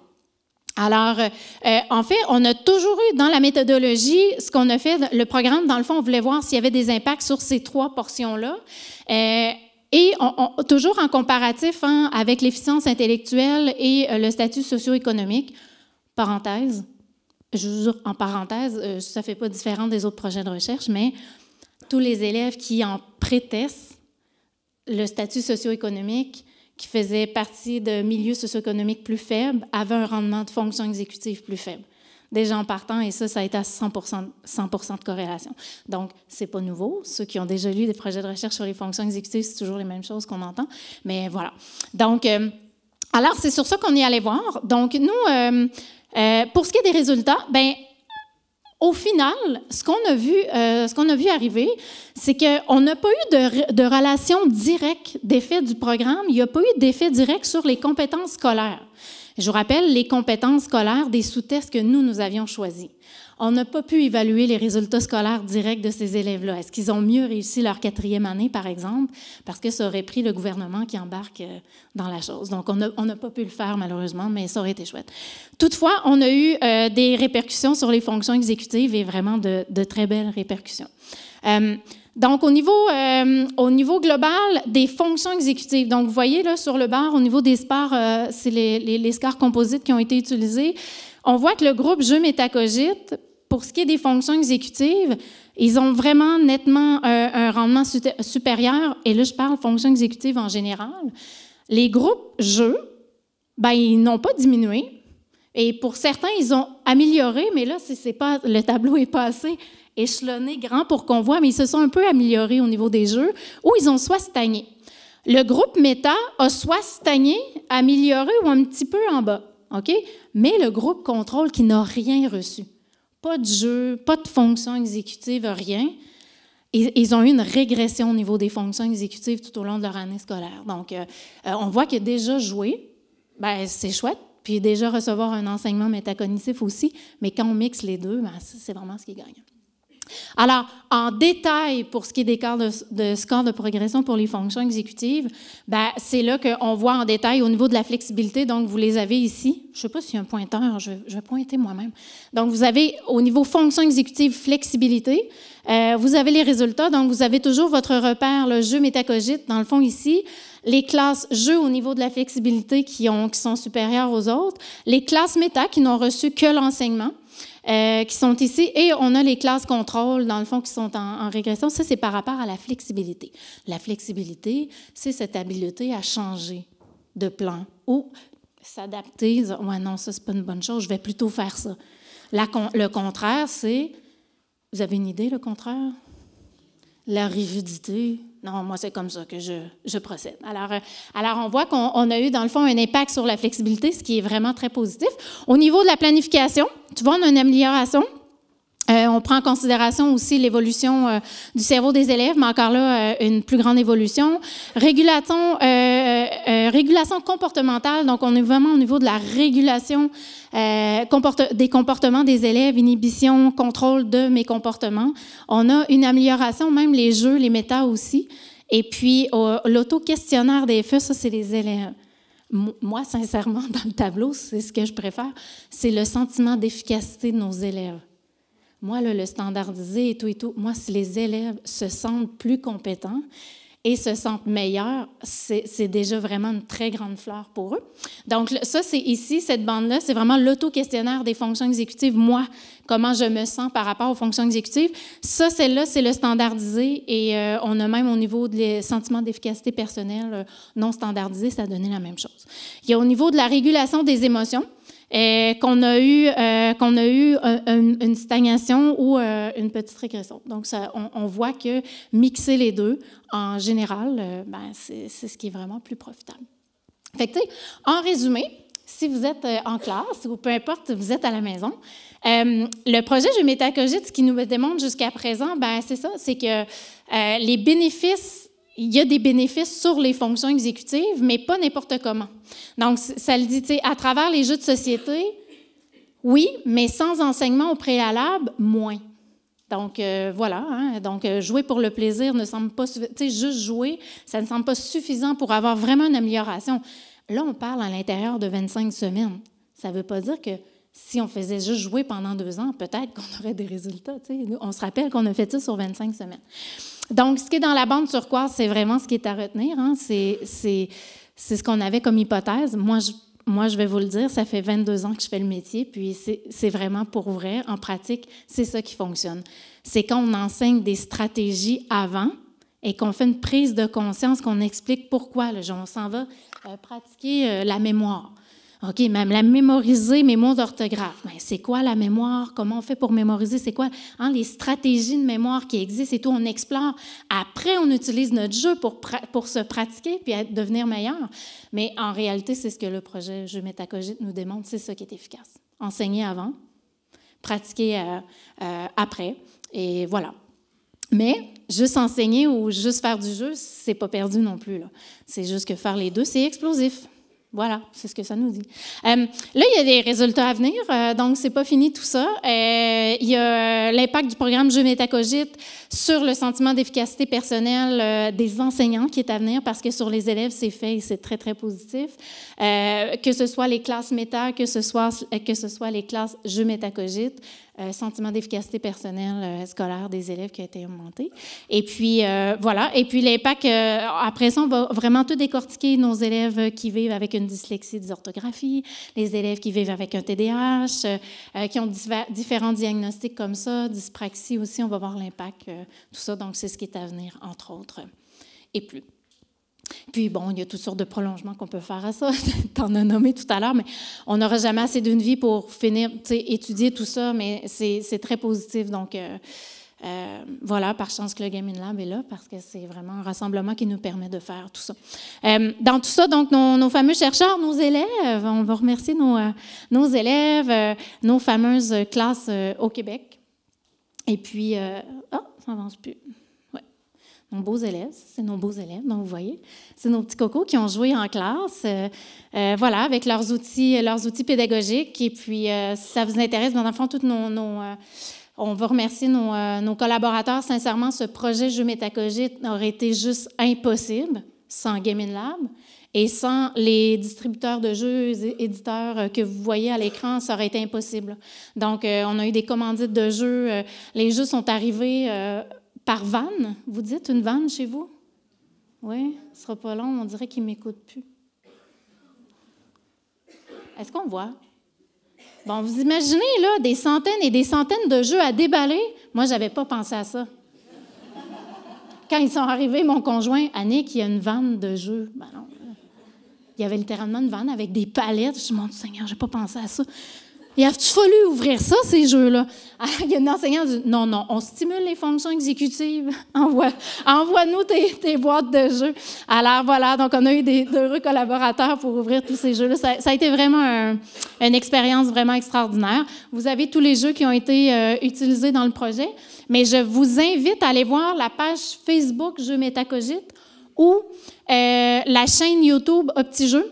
Alors, euh, euh, en fait, on a toujours eu dans la méthodologie ce qu'on a fait, le programme, dans le fond, on voulait voir s'il y avait des impacts sur ces trois portions-là. Euh, et toujours en comparatif hein, avec l'efficience intellectuelle et le statut socio-économique, parenthèse, je vous jure, en parenthèse, ça ne fait pas différent des autres projets de recherche, mais tous les élèves qui en prétestent le statut socio-économique qui faisaient partie de milieux socio-économiques plus faibles avaient un rendement de fonction exécutive plus faible. Déjà en partant, et ça, ça a été à 100, 100 de corrélation. Donc, c'est pas nouveau. Ceux qui ont déjà lu des projets de recherche sur les fonctions exécutives, c'est toujours les mêmes choses qu'on entend. Mais voilà. Donc, euh, alors, c'est sur ça qu'on est allé voir. Donc, nous, euh, euh, pour ce qui est des résultats, ben, au final, ce qu'on a vu, euh, ce qu'on a vu arriver, c'est qu'on n'a pas eu de, de relation directe d'effet du programme. Il n'y a pas eu d'effet direct sur les compétences scolaires. Je vous rappelle les compétences scolaires des sous-tests que nous, nous avions choisis on n'a pas pu évaluer les résultats scolaires directs de ces élèves-là. Est-ce qu'ils ont mieux réussi leur quatrième année, par exemple, parce que ça aurait pris le gouvernement qui embarque euh, dans la chose. Donc, on n'a pas pu le faire, malheureusement, mais ça aurait été chouette. Toutefois, on a eu euh, des répercussions sur les fonctions exécutives et vraiment de, très belles répercussions. Euh, donc, au niveau, global des fonctions exécutives, donc vous voyez là sur le bar, au niveau des scores, c'est les, scores composites qui ont été utilisés. On voit que le groupe jeu métacogite pour ce qui est des fonctions exécutives, ils ont vraiment nettement euh, un, rendement supérieur. Et là, je parle fonctions exécutives en général. Les groupes jeux, ben, ils n'ont pas diminué. Et pour certains, ils ont amélioré, mais là, c'est pas, le tableau est passé échelonné grand pour qu'on voit, mais ils se sont un peu améliorés au niveau des jeux, ou ils ont soit stagné. Le groupe méta a soit stagné, amélioré ou un petit peu en bas, OK? Mais le groupe contrôle qui n'a rien reçu pas de jeu, pas de fonction exécutive, rien. ils ont eu une régression au niveau des fonctions exécutives tout au long de leur année scolaire. Donc, euh, euh, on voit que déjà jouer, ben, c'est chouette, puis déjà recevoir un enseignement métacognitif aussi, mais quand on mixe les deux, ben, c'est vraiment ce qui gagne. Alors, en détail, pour ce qui est des scores de, progression pour les fonctions exécutives, ben, c'est là qu'on voit en détail au niveau de la flexibilité. Donc, vous les avez ici. Je ne sais pas s'il un pointeur, je, vais pointer moi-même. Donc, vous avez au niveau fonctions exécutives, flexibilité. Euh, vous avez les résultats. Donc, vous avez toujours votre repère, le jeu métacogite, dans le fond ici les classes jeux au niveau de la flexibilité qui, ont, qui sont supérieures aux autres, les classes méta qui n'ont reçu que l'enseignement, euh, qui sont ici. Et on a les classes contrôle, dans le fond, qui sont en, régression. Ça, c'est par rapport à la flexibilité. La flexibilité, c'est cette habileté à changer de plan ou s'adapter, ouais, non, ça, c'est pas une bonne chose, je vais plutôt faire ça. le contraire, c'est, vous avez une idée, le contraire? La rigidité, non, moi, c'est comme ça que je, procède. Alors, euh, alors, on voit qu'on a eu, dans le fond, un impact sur la flexibilité, ce qui est vraiment très positif. Au niveau de la planification, tu vois, on a une amélioration. Euh, on prend en considération aussi l'évolution euh, du cerveau des élèves, mais encore là, une plus grande évolution. Régulation euh, régulation comportementale, donc on est vraiment au niveau de la régulation euh, des comportements des élèves, inhibition, contrôle de mes comportements. On a une amélioration, même les jeux, les méta aussi. Et puis l'auto-questionnaire des feux, ça c'est les élèves. Moi, sincèrement, (laughs) dans le tableau, c'est ce que je préfère, c'est le sentiment d'efficacité de nos élèves. Moi, le standardisé et tout et tout, moi, si les élèves se sentent plus compétents, et se sentent meilleurs, c'est déjà vraiment une très grande fleur pour eux. Donc ça, c'est ici, cette bande-là, c'est vraiment l'auto-questionnaire des fonctions exécutives, moi, comment je me sens par rapport aux fonctions exécutives. Ça, celle-là, c'est le standardisé et euh, on a même au niveau des sentiments d'efficacité personnelle euh, non standardisé, ça donné la même chose. Il y a au niveau de la régulation des émotions qu'on a eu, euh, qu'on a eu euh, une, stagnation ou euh, une petite régression. Donc, ça, on, voit que mixer les deux, en général, ben, c'est ce qui est vraiment plus profitable. en résumé, si vous êtes en classe ou peu importe, vous êtes à la maison. le projet de métacogite, ce qui nous démontre jusqu'à présent, ben, c'est ça, c'est que les bénéfices il y a des bénéfices sur les fonctions exécutives, mais pas n'importe comment. Donc, ça le dit, tu sais, à travers les jeux de société, oui, mais sans enseignement au préalable, moins. Donc, euh, voilà. Hein. Donc, euh, jouer pour le plaisir ne semble pas... Tu sais, juste jouer, ça ne semble pas suffisant pour avoir vraiment une amélioration. Là, on parle à l'intérieur de 25 semaines. Ça ne veut pas dire que si on faisait juste jouer pendant deux ans, peut-être qu'on aurait des résultats. Tu sais. On se rappelle qu'on a fait ça sur 25 semaines. Donc, ce qui est dans la bande sur quoi, c'est vraiment ce qui est à retenir. Hein. C'est ce qu'on avait comme hypothèse. Moi je, moi, je vais vous le dire, ça fait 22 ans que je fais le métier, puis c'est vraiment pour vrai, en pratique, c'est ça qui fonctionne. C'est quand on enseigne des stratégies avant et qu'on fait une prise de conscience, qu'on explique pourquoi. on s'en va euh, pratiquer euh, la mémoire. OK, même la mémoriser mes mots d'orthographe. Ben, c'est quoi la mémoire? Comment on fait pour mémoriser? C'est quoi hein, les stratégies de mémoire qui existent et tout? On explore. Après, on utilise notre jeu pour, pour se pratiquer puis devenir meilleur. Mais en réalité, c'est ce que le projet Jeu Métacogite nous démontre. C'est ça qui est efficace. Enseigner avant, pratiquer euh, euh, après. Et voilà. Mais juste enseigner ou juste faire du jeu, c'est pas perdu non plus. C'est juste que faire les deux, c'est explosif. Voilà, c'est ce que ça nous dit. Euh, là, il y a des résultats à venir, euh, donc c'est pas fini tout ça. Euh, il y a l'impact du programme Jeux Métacogite sur le sentiment d'efficacité personnelle des enseignants qui est à venir parce que sur les élèves, c'est fait et c'est très, très positif. que ce soit les classes méta, que ce soit, que ce soit les classes Jeux Métacogites, euh, sentiment d'efficacité personnelle euh, scolaire des élèves qui a été augmenté. Et puis, euh, voilà. Et puis, l'impact, après ça, on va vraiment tout décortiquer nos élèves qui vivent avec une dyslexie, orthographies, les élèves qui vivent avec un TDAH, qui ont différents diagnostics comme ça, dyspraxie aussi, on va voir l'impact, tout ça. Donc, c'est ce qui est à venir, entre autres, et plus. Puis, bon, il y a toutes sortes de prolongements qu'on peut faire à ça. (laughs) T'en as nommé tout à l'heure, mais on n'aura jamais assez d'une vie pour finir, tu sais, étudier tout ça, mais c'est très positif. Donc, euh, euh, voilà, par chance que le Gaming Lab est là, parce que c'est vraiment un rassemblement qui nous permet de faire tout ça. Euh, dans tout ça, donc, nos, fameux chercheurs, nos élèves, on va remercier nos, nos élèves, nos fameuses classes au Québec. Et puis, oh, ça avance plus nos beaux élèves, c'est nos beaux élèves, donc vous voyez, c'est nos petits cocos qui ont joué en classe, euh, euh, voilà, avec leurs outils, leurs outils pédagogiques. Et puis, euh, si ça vous intéresse, ben, dans le fond, on va remercier nos, collaborateurs. Sincèrement, ce projet Jeux métacogite aurait été juste impossible sans gaming Lab et sans les distributeurs de jeux, éditeurs que vous voyez à l'écran, ça aurait été impossible. Donc, on a eu des commandites de jeux. les jeux sont arrivés par vanne. Vous dites une vanne chez vous? Oui, ce sera pas long, on dirait qu'il ne m'écoute plus. Est-ce qu'on voit? Bon, vous imaginez, là, des centaines et des centaines de jeux à déballer. Moi, je n'avais pas pensé à ça. Quand ils sont arrivés, mon conjoint, Annick, il y a une vanne de jeux. Ben non, il y avait littéralement une vanne avec des palettes. Je me suis mon Seigneur, je n'ai pas pensé à ça. Il a fallu ouvrir ça, ces jeux-là? (laughs) Ah, il y a une enseignante qui dit Non, non, on stimule les fonctions exécutives. (laughs) Envoie, envoie-nous tes, boîtes de jeux. Alors voilà, donc on a eu des heureux collaborateurs pour ouvrir tous ces jeux-là. Ça, a été vraiment une expérience vraiment extraordinaire. Vous avez tous les jeux qui ont été euh, utilisés dans le projet, mais je vous invite à aller voir la page Facebook Jeux Métacogite ou euh, la chaîne YouTube « Opti-jeux ».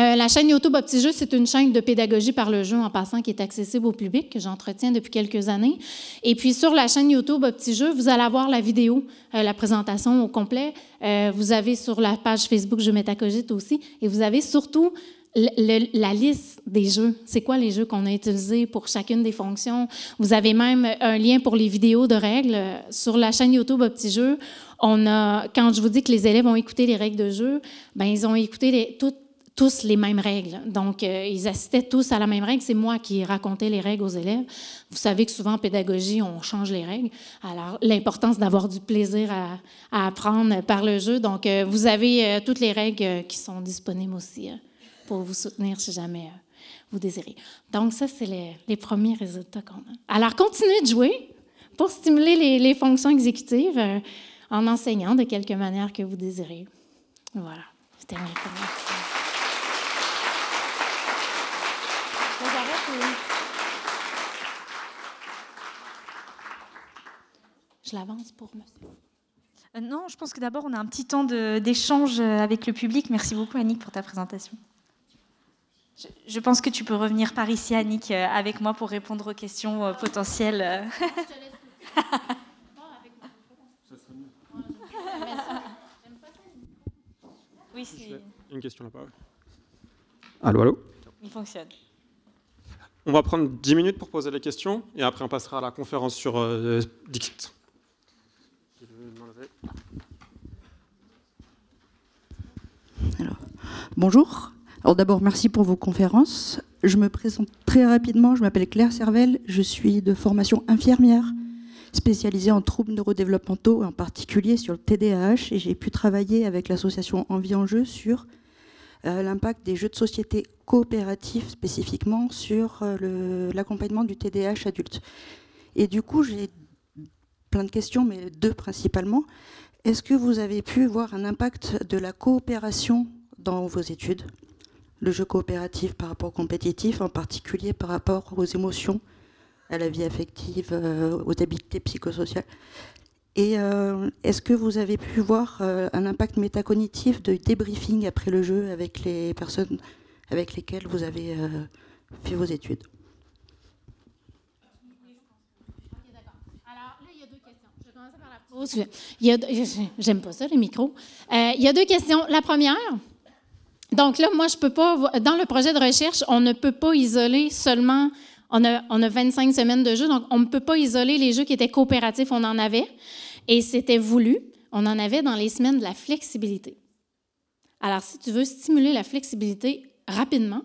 Euh, la chaîne YouTube Petit Jeu, c'est une chaîne de pédagogie par le jeu en passant qui est accessible au public, que j'entretiens depuis quelques années. Et puis sur la chaîne YouTube Petit Jeu, vous allez avoir la vidéo, euh, la présentation au complet. Euh, vous avez sur la page Facebook Je Métacogite aussi. Et vous avez surtout la liste des jeux. C'est quoi les jeux qu'on a utilisés pour chacune des fonctions? Vous avez même un lien pour les vidéos de règles. Sur la chaîne YouTube on a, quand je vous dis que les élèves ont écouté les règles de jeu, ben, ils ont écouté les, toutes tous les mêmes règles. Donc, euh, ils assistaient tous à la même règle. C'est moi qui racontais les règles aux élèves. Vous savez que souvent en pédagogie, on change les règles. Alors, l'importance d'avoir du plaisir à, apprendre par le jeu. Donc, euh, vous avez euh, toutes les règles qui sont disponibles aussi pour vous soutenir si jamais vous désirez. Donc, ça, c'est les, premiers résultats qu'on a. Alors, continuez de jouer pour stimuler les, fonctions exécutives en enseignant de quelque manière que vous désirez. Voilà. Je pour euh, non, je pense que d'abord, on a un petit temps d'échange euh, avec le public. Merci beaucoup, Annick, pour ta présentation. Je, pense que tu peux revenir par ici, Annick, euh, avec moi pour répondre aux questions potentielles. Une question Allô, allô Il fonctionne. On va prendre 10 minutes pour poser les questions et après on passera à la conférence sur euh, Bonjour. Alors d'abord, merci pour vos conférences. Je me présente très rapidement. Je m'appelle Claire Servel. Je suis de formation infirmière, spécialisée en troubles neurodéveloppementaux, en particulier sur le TDAH. Et j'ai pu travailler avec l'association Envie en Jeu sur euh, l'impact des jeux de société coopératifs, spécifiquement sur euh, l'accompagnement du TDAH adulte. Et du coup, j'ai plein de questions, mais deux principalement. Est-ce que vous avez pu voir un impact de la coopération dans vos études. Le jeu coopératif par rapport au compétitif, en particulier par rapport aux émotions, à la vie affective, euh, aux habiletés psychosociales. Et euh, est-ce que vous avez pu voir euh, un impact métacognitif de débriefing après le jeu avec les personnes avec lesquelles vous avez fait vos études J'aime pas ça, les micros. Il y a deux questions. La première, donc là, moi, je peux pas, dans le projet de recherche, on ne peut pas isoler seulement, on a, 25 semaines de jeux, donc on ne peut pas isoler les jeux qui étaient coopératifs, on en avait, et c'était voulu, on en avait dans les semaines de la flexibilité. Alors, si tu veux stimuler la flexibilité rapidement,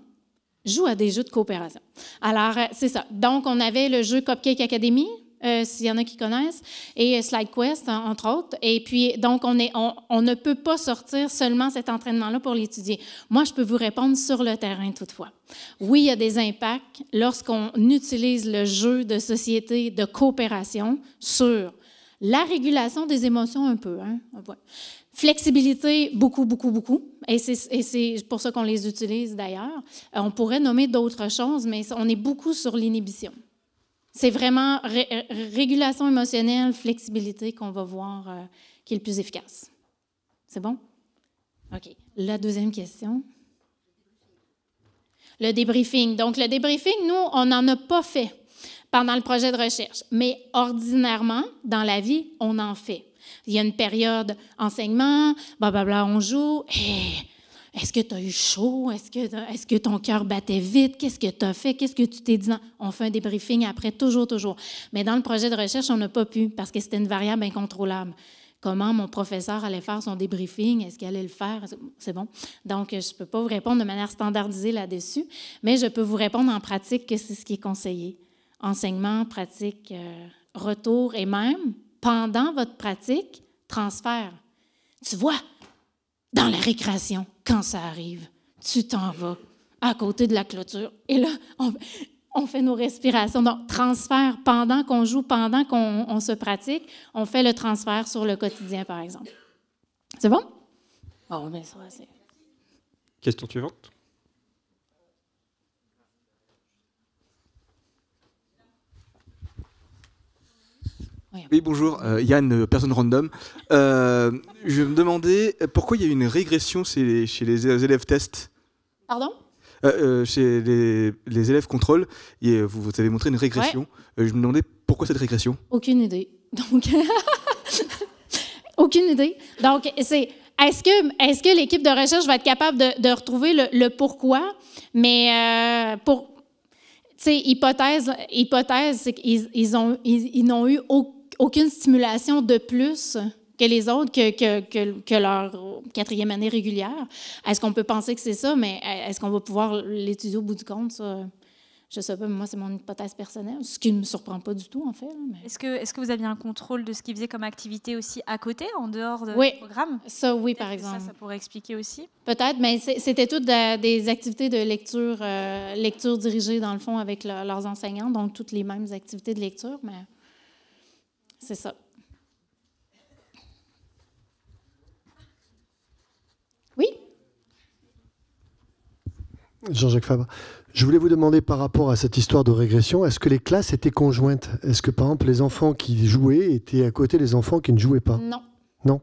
joue à des jeux de coopération. Alors, euh, c'est ça. Donc, on avait le jeu Cupcake Academy, euh, s'il y en a qui connaissent, et euh, SlideQuest, entre autres. Et puis, donc, on, est, on, ne peut pas sortir seulement cet entraînement-là pour l'étudier. Moi, je peux vous répondre sur le terrain, toutefois. Oui, il y a des impacts lorsqu'on utilise le jeu de société de coopération sur la régulation des émotions un peu. Hein. Flexibilité, beaucoup, beaucoup, beaucoup. Et c'est pour ça qu'on les utilise d'ailleurs. Euh, on pourrait nommer d'autres choses, mais on est beaucoup sur l'inhibition. C'est vraiment régulation émotionnelle, flexibilité qu'on va voir euh, qui est le plus efficace. C'est bon? OK. La deuxième question. Le débriefing. Donc, le débriefing, nous, on n'en a pas fait pendant le projet de recherche, mais ordinairement, dans la vie, on en fait. Il y a une période enseignement, blablabla, on joue, et eh, est-ce que tu as eu chaud? Est-ce que, est que, ton cœur battait vite? Qu'est-ce que tu as fait? Qu'est-ce que tu t'es dit? On fait un débriefing après, toujours, toujours. Mais dans le projet de recherche, on n'a pas pu parce que c'était une variable incontrôlable. Comment mon professeur allait faire son débriefing? Est-ce qu'il allait le faire? C'est bon. Donc, je ne peux pas vous répondre de manière standardisée là-dessus, mais je peux vous répondre en pratique que c'est ce qui est conseillé. Enseignement, pratique, euh, retour et même, pendant votre pratique, transfert. Tu vois, dans la récréation, quand ça arrive, tu t'en vas à côté de la clôture. Et là, on, fait nos respirations. Donc, transfert pendant qu'on joue, pendant qu'on se pratique, on fait le transfert sur le quotidien, par exemple. C'est bon? Bon, ah mais ça, c'est. Question suivante. Oui, bonjour, euh, Yann, euh, personne random. Euh, je me demandais pourquoi il y a eu une régression chez les, chez les élèves test. Pardon Chez les, élèves contrôle, et vous, vous, avez montré une régression. je me demandais pourquoi cette régression Aucune idée. Donc, (laughs) aucune idée. Donc, c'est. Est-ce que, est que l'équipe de recherche va être capable de, retrouver le, pourquoi? Mais pour, tu sais, hypothèse, hypothèse, c'est qu'ils ils ont, ils, n'ont eu aucun aucune stimulation de plus que les autres, que, que, leur quatrième année régulière. Est-ce qu'on peut penser que c'est ça, mais euh, est-ce qu'on va pouvoir l'étudier au bout du compte? Je Je sais pas, mais moi, c'est mon hypothèse personnelle, ce qui ne me surprend pas du tout, en fait. Est-ce que, est que vous aviez un contrôle de ce qu'ils faisaient comme activité aussi à côté, en dehors de programme? Ça, oui, par exemple. Ça, ça pourrait expliquer aussi? Peut-être, mais c'était toutes des activités de lecture, euh, lecture dirigée, dans le fond, avec leurs enseignants, donc toutes les mêmes activités de lecture, mais... C'est ça. Oui Jean-Jacques Fabre, je voulais vous demander par rapport à cette histoire de régression, est-ce que les classes étaient conjointes Est-ce que par exemple les enfants qui jouaient étaient à côté des enfants qui ne jouaient pas Non. Non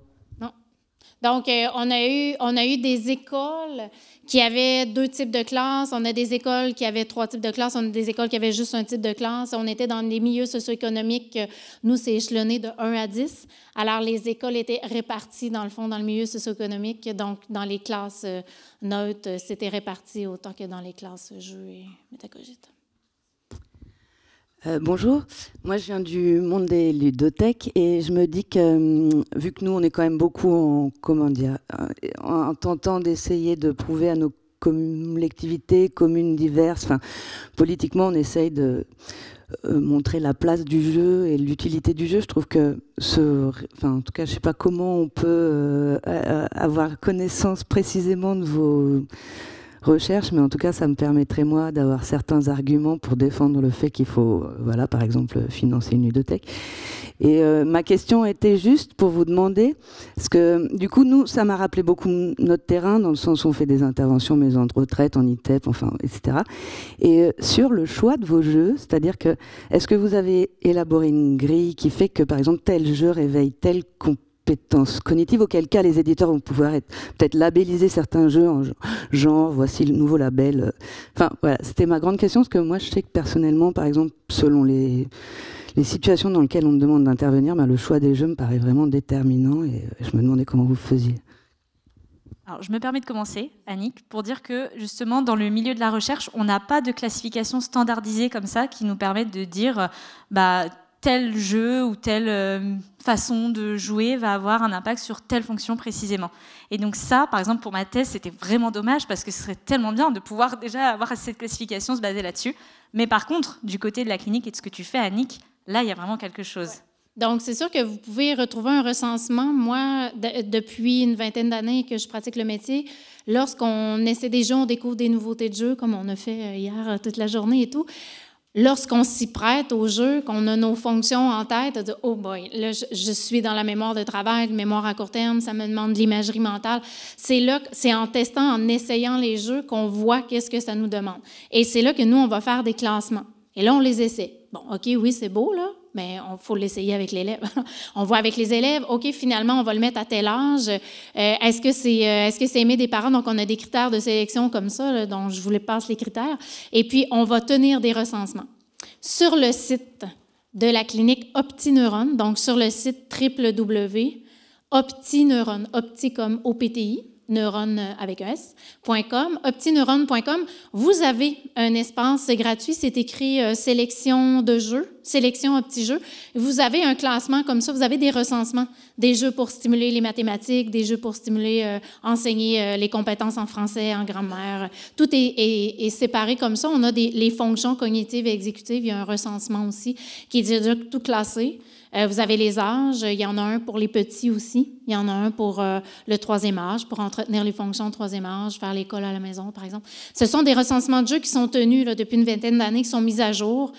donc, euh, on, a eu, on a eu des écoles qui avaient deux types de classes, on a des écoles qui avaient trois types de classes, on a des écoles qui avaient juste un type de classe. On était dans les milieux socio-économiques, euh, nous, c'est échelonné de 1 à 10. Alors, les écoles étaient réparties, dans le fond, dans le milieu socio-économique. Donc, dans les classes euh, notes c'était réparti autant que dans les classes jeux et euh, bonjour, moi je viens du monde des ludothèques et je me dis que hum, vu que nous on est quand même beaucoup en, comment dire, en, tentant d'essayer de prouver à nos collectivités, communes diverses, politiquement on essaye de euh, montrer la place du jeu et l'utilité du jeu. Je trouve que ce, enfin, en tout cas, je sais pas comment on peut euh, avoir connaissance précisément de vos recherche, mais en tout cas, ça me permettrait, moi, d'avoir certains arguments pour défendre le fait qu'il faut, euh, voilà, par exemple, financer une ludothèque. Et euh, ma question était juste pour vous demander, parce que du coup, nous, ça m'a rappelé beaucoup notre terrain, dans le sens où on fait des interventions, mais en retraite, en ITEP, enfin, etc. Et euh, sur le choix de vos jeux, c'est-à-dire que, est-ce que vous avez élaboré une grille qui fait que, par exemple, tel jeu réveille tel compte compétences cognitives, auquel cas les éditeurs vont pouvoir être peut-être labelliser certains jeux en genre, voici le nouveau label. Euh. Enfin voilà, c'était ma grande question, parce que moi je sais que personnellement, par exemple, selon les, les situations dans lesquelles on me demande d'intervenir, ben, le choix des jeux me paraît vraiment déterminant et euh, je me demandais comment vous faisiez. Alors, je me permets de commencer, Annick, pour dire que justement, dans le milieu de la recherche, on n'a pas de classification standardisée comme ça qui nous permette de dire, euh, bah, tel jeu ou telle euh, façon de jouer va avoir un impact sur telle fonction précisément. Et donc ça, par exemple, pour ma thèse, c'était vraiment dommage parce que ce serait tellement bien de pouvoir déjà avoir cette classification, se baser là-dessus. Mais par contre, du côté de la clinique et de ce que tu fais, Annick, là, il y a vraiment quelque chose. Donc, c'est sûr que vous pouvez retrouver un recensement. Moi, depuis une vingtaine d'années que je pratique le métier, lorsqu'on essaie des jeux, on découvre des nouveautés de jeux, comme on a fait euh, hier toute la journée et tout lorsqu'on s'y prête au jeu, qu'on a nos fonctions en tête, de oh boy, là, je, suis dans la mémoire de travail, mémoire à court terme, ça me demande de l'imagerie mentale. C'est là, c'est en testant, en essayant les jeux qu'on voit qu'est-ce que ça nous demande. Et c'est là que nous, on va faire des classements. Et là, on les essaie. Bon, OK, oui, c'est beau, là mais on faut l'essayer avec l'élève. (laughs) on voit avec les élèves, OK, finalement, on va le mettre à tel âge. Euh, est-ce que c'est euh, est-ce que c'est aimé des parents? Donc, on a des critères de sélection comme ça, donc dont je vous passe les critères. Et puis, on va tenir des recensements. Sur le site de la clinique OptiNeuron, donc sur le site www.optineurone, opti comme OPTI, neurone euh, avec s.com, optineurone.com, vous avez un espace gratuit, c'est écrit sélection de jeux sélection un petits jeux. Vous avez un classement comme ça, vous avez des recensements, des jeux pour stimuler les mathématiques, des jeux pour stimuler, euh, enseigner euh, les compétences en français, en grammaire. Tout est, séparé comme ça. On a des, les fonctions cognitives et exécutives, il y a un recensement aussi qui est déjà tout classé. Euh, vous avez les âges, il y en a un pour les petits aussi, il y en a un pour le troisième âge, pour entretenir les fonctions de troisième âge, faire l'école à la maison, par exemple. Ce sont des recensements de jeux qui sont tenus depuis une vingtaine d'années, qui sont mis à jour.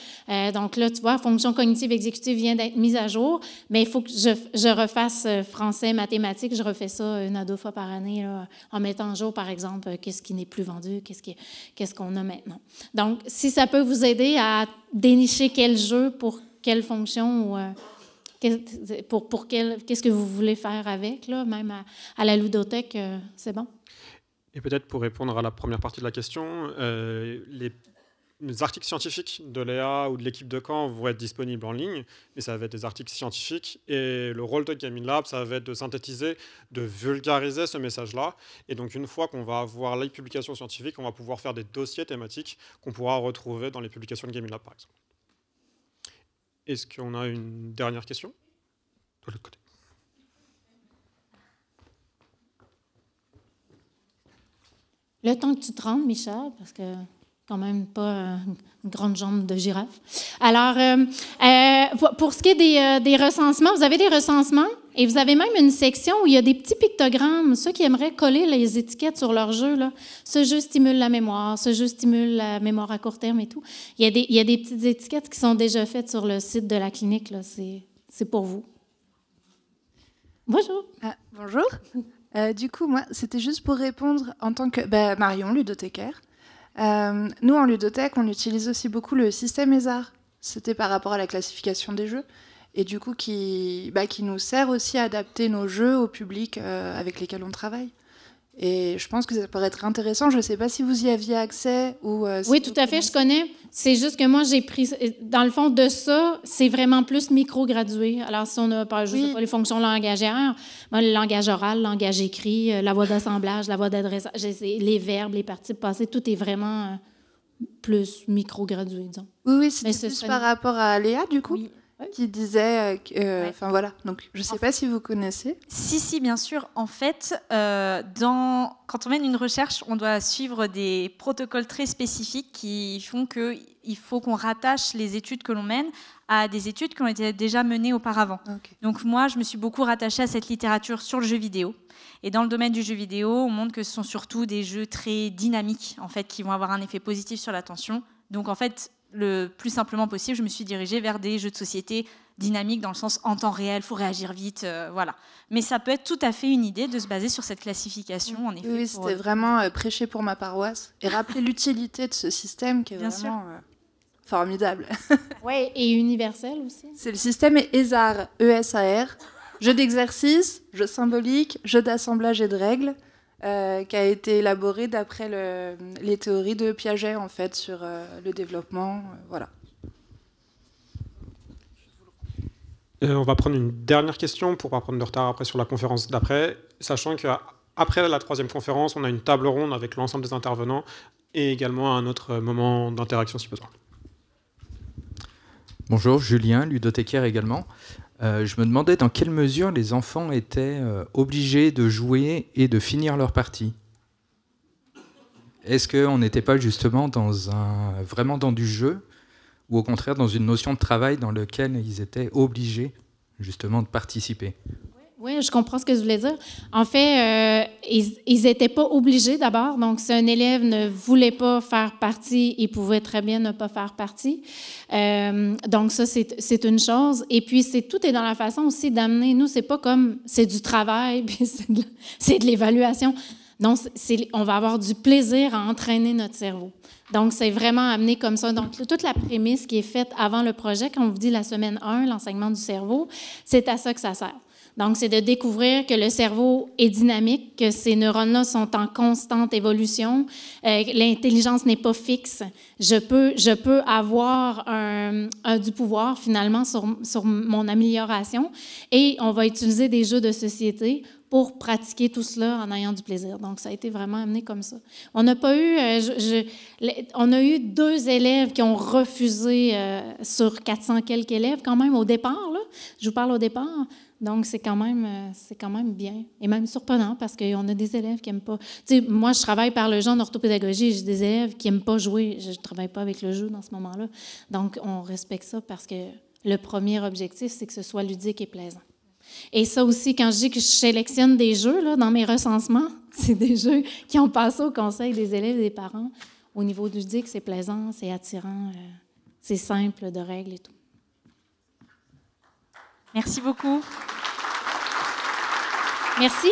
donc là, tu vois, fonction cognitive exécutive vient d'être mise à jour, mais il faut que je, refasse euh, français, mathématiques. Je refais ça euh, une à deux fois par année en mettant à jour, par exemple, euh, qu'est-ce qui n'est plus vendu, qu'est-ce qu'on ce qu'on a maintenant. Donc, si ça peut vous aider à dénicher quel jeu pour quelle fonction ou pour, pour quel, qu'est-ce que vous voulez faire avec, là, même à, la ludothèque, c'est bon. Et peut-être pour répondre à la première partie de la question, les les articles scientifiques de Léa ou de l'équipe de camp vont être disponibles en ligne, mais ça va être des articles scientifiques. Et le rôle de Gaming Lab, ça va être de synthétiser, de vulgariser ce message-là. Et donc, une fois qu'on va avoir les publications scientifiques, on va pouvoir faire des dossiers thématiques qu'on pourra retrouver dans les publications de Gaming Lab, par exemple. Est-ce qu'on a une dernière question De l'autre côté. Le temps que tu te rendes, Michel, parce que quand même pas euh, une grande jambe de girafe. Alors, euh, euh, pour ce qui est des, recensements, vous avez des recensements et vous avez même une section où il y a des petits pictogrammes, ceux qui aimeraient coller les étiquettes sur leur jeu. Là. Ce jeu stimule la mémoire, ce jeu stimule la mémoire à court terme et tout. Il y a des, il y des petites étiquettes qui sont déjà faites sur le site de la clinique. C'est, pour vous. Bonjour. Ah, bonjour. du coup, moi, c'était juste pour répondre en tant que bah, Marion, ludothécaire. Euh, nous, en ludothèque, on utilise aussi beaucoup le système ESAR. C'était par rapport à la classification des jeux. Et du coup, qui, bah, nous sert aussi à adapter nos jeux au public euh, avec lesquels on travaille. Et je pense que ça pourrait être intéressant. Je ne sais pas si vous y aviez accès ou. Euh, oui, tout à fait, je connais. C'est juste que moi, j'ai pris. Dans le fond, de ça, c'est vraiment plus micro-gradué. Alors, si on a, pas oui. les fonctions langagières, le langage oral, le langage écrit, euh, la voix d'assemblage, la voix d'adressage, les verbes, les parties passées, tout est vraiment euh, plus micro-gradué, disons. Oui, oui, c'est plus par rapport à Léa, du coup. Oui qui disait, euh, euh, enfin voilà. Donc je ne sais pas si vous connaissez. Si si, bien sûr. En fait, euh, dans... quand on mène une recherche, on doit suivre des protocoles très spécifiques qui font que il faut qu'on rattache les études que l'on mène à des études qui ont été déjà menées auparavant. Donc moi, je me suis beaucoup rattachée à cette littérature sur le jeu vidéo. Et dans le domaine du jeu vidéo, on montre que ce sont surtout des jeux très dynamiques, en fait, qui vont avoir un effet positif sur l'attention. Donc en fait, le plus simplement possible, je me suis dirigée vers des jeux de société dynamiques dans le sens en temps réel, faut réagir vite, euh, voilà. Mais ça peut être tout à fait une idée de se baser sur cette classification, en effet. Oui, c'était euh, vraiment euh, prêcher pour ma paroisse et rappeler (laughs) l'utilité de ce système qui est vraiment formidable. (laughs) Oui, et universel aussi. C'est le système ESAR, ESAR, jeu d'exercice, jeu symbolique, jeu d'assemblage et de règles. Euh, qui a été élaboré d'après le, les théories de Piaget en fait sur euh, le développement. Euh, voilà. on va prendre une dernière question pour pas prendre de retard après sur la conférence d'après, sachant qu'après la troisième conférence, on a une table ronde avec l'ensemble des intervenants et également un autre moment d'interaction si besoin. Bonjour, Julien, ludothécaire également. Euh, je me demandais dans quelle mesure les enfants étaient euh, obligés de jouer et de finir leur partie. Est-ce qu'on n'était pas justement dans un, vraiment dans du jeu, ou au contraire dans une notion de travail dans lequel ils étaient obligés justement de participer oui, je comprends ce que vous voulez dire. En fait, euh, ils n'étaient pas obligés d'abord. Donc, si un élève ne voulait pas faire partie, il pouvait très bien ne pas faire partie. Euh, donc, ça, c'est une chose. Et puis, c'est tout est dans la façon aussi d'amener. Nous, c'est pas comme c'est du travail, (laughs) puis c'est de l'évaluation. Non, on va avoir du plaisir à entraîner notre cerveau. Donc, c'est vraiment amené comme ça. Donc, toute la prémisse qui est faite avant le projet, quand on vous dit la semaine 1, l'enseignement du cerveau, c'est à ça que ça sert. Donc, c'est de découvrir que le cerveau est dynamique, que ces neurones-là sont en constante évolution, euh, l'intelligence n'est pas fixe. Je peux, je peux avoir du pouvoir finalement sur, sur mon amélioration et on va utiliser des jeux de société pour pratiquer tout cela en ayant du plaisir. Donc, ça a été vraiment amené comme ça. On n'a pas eu, euh, on a eu deux élèves qui ont refusé euh, sur 400 quelques élèves quand même au départ. Là. Je vous parle au départ. Donc, c'est quand, même, euh, quand même bien. Et même surprenant parce qu'on a des élèves qui n'aiment pas. Tu sais, moi, je travaille par le genre d'orthopédagogie orthopédagogie. J'ai des élèves qui n'aiment pas jouer. Je ne travaille pas avec le jeu dans ce moment-là. Donc, on respecte ça parce que le premier objectif, c'est que ce soit ludique et plaisant. Et ça aussi, quand je dis que je sélectionne des jeux là, dans mes recensements, (laughs) c'est des jeux qui ont passé au conseil des élèves et des parents. Au niveau ludique, c'est plaisant, c'est attirant, euh, c'est simple de règles et tout. Merci beaucoup. Merci.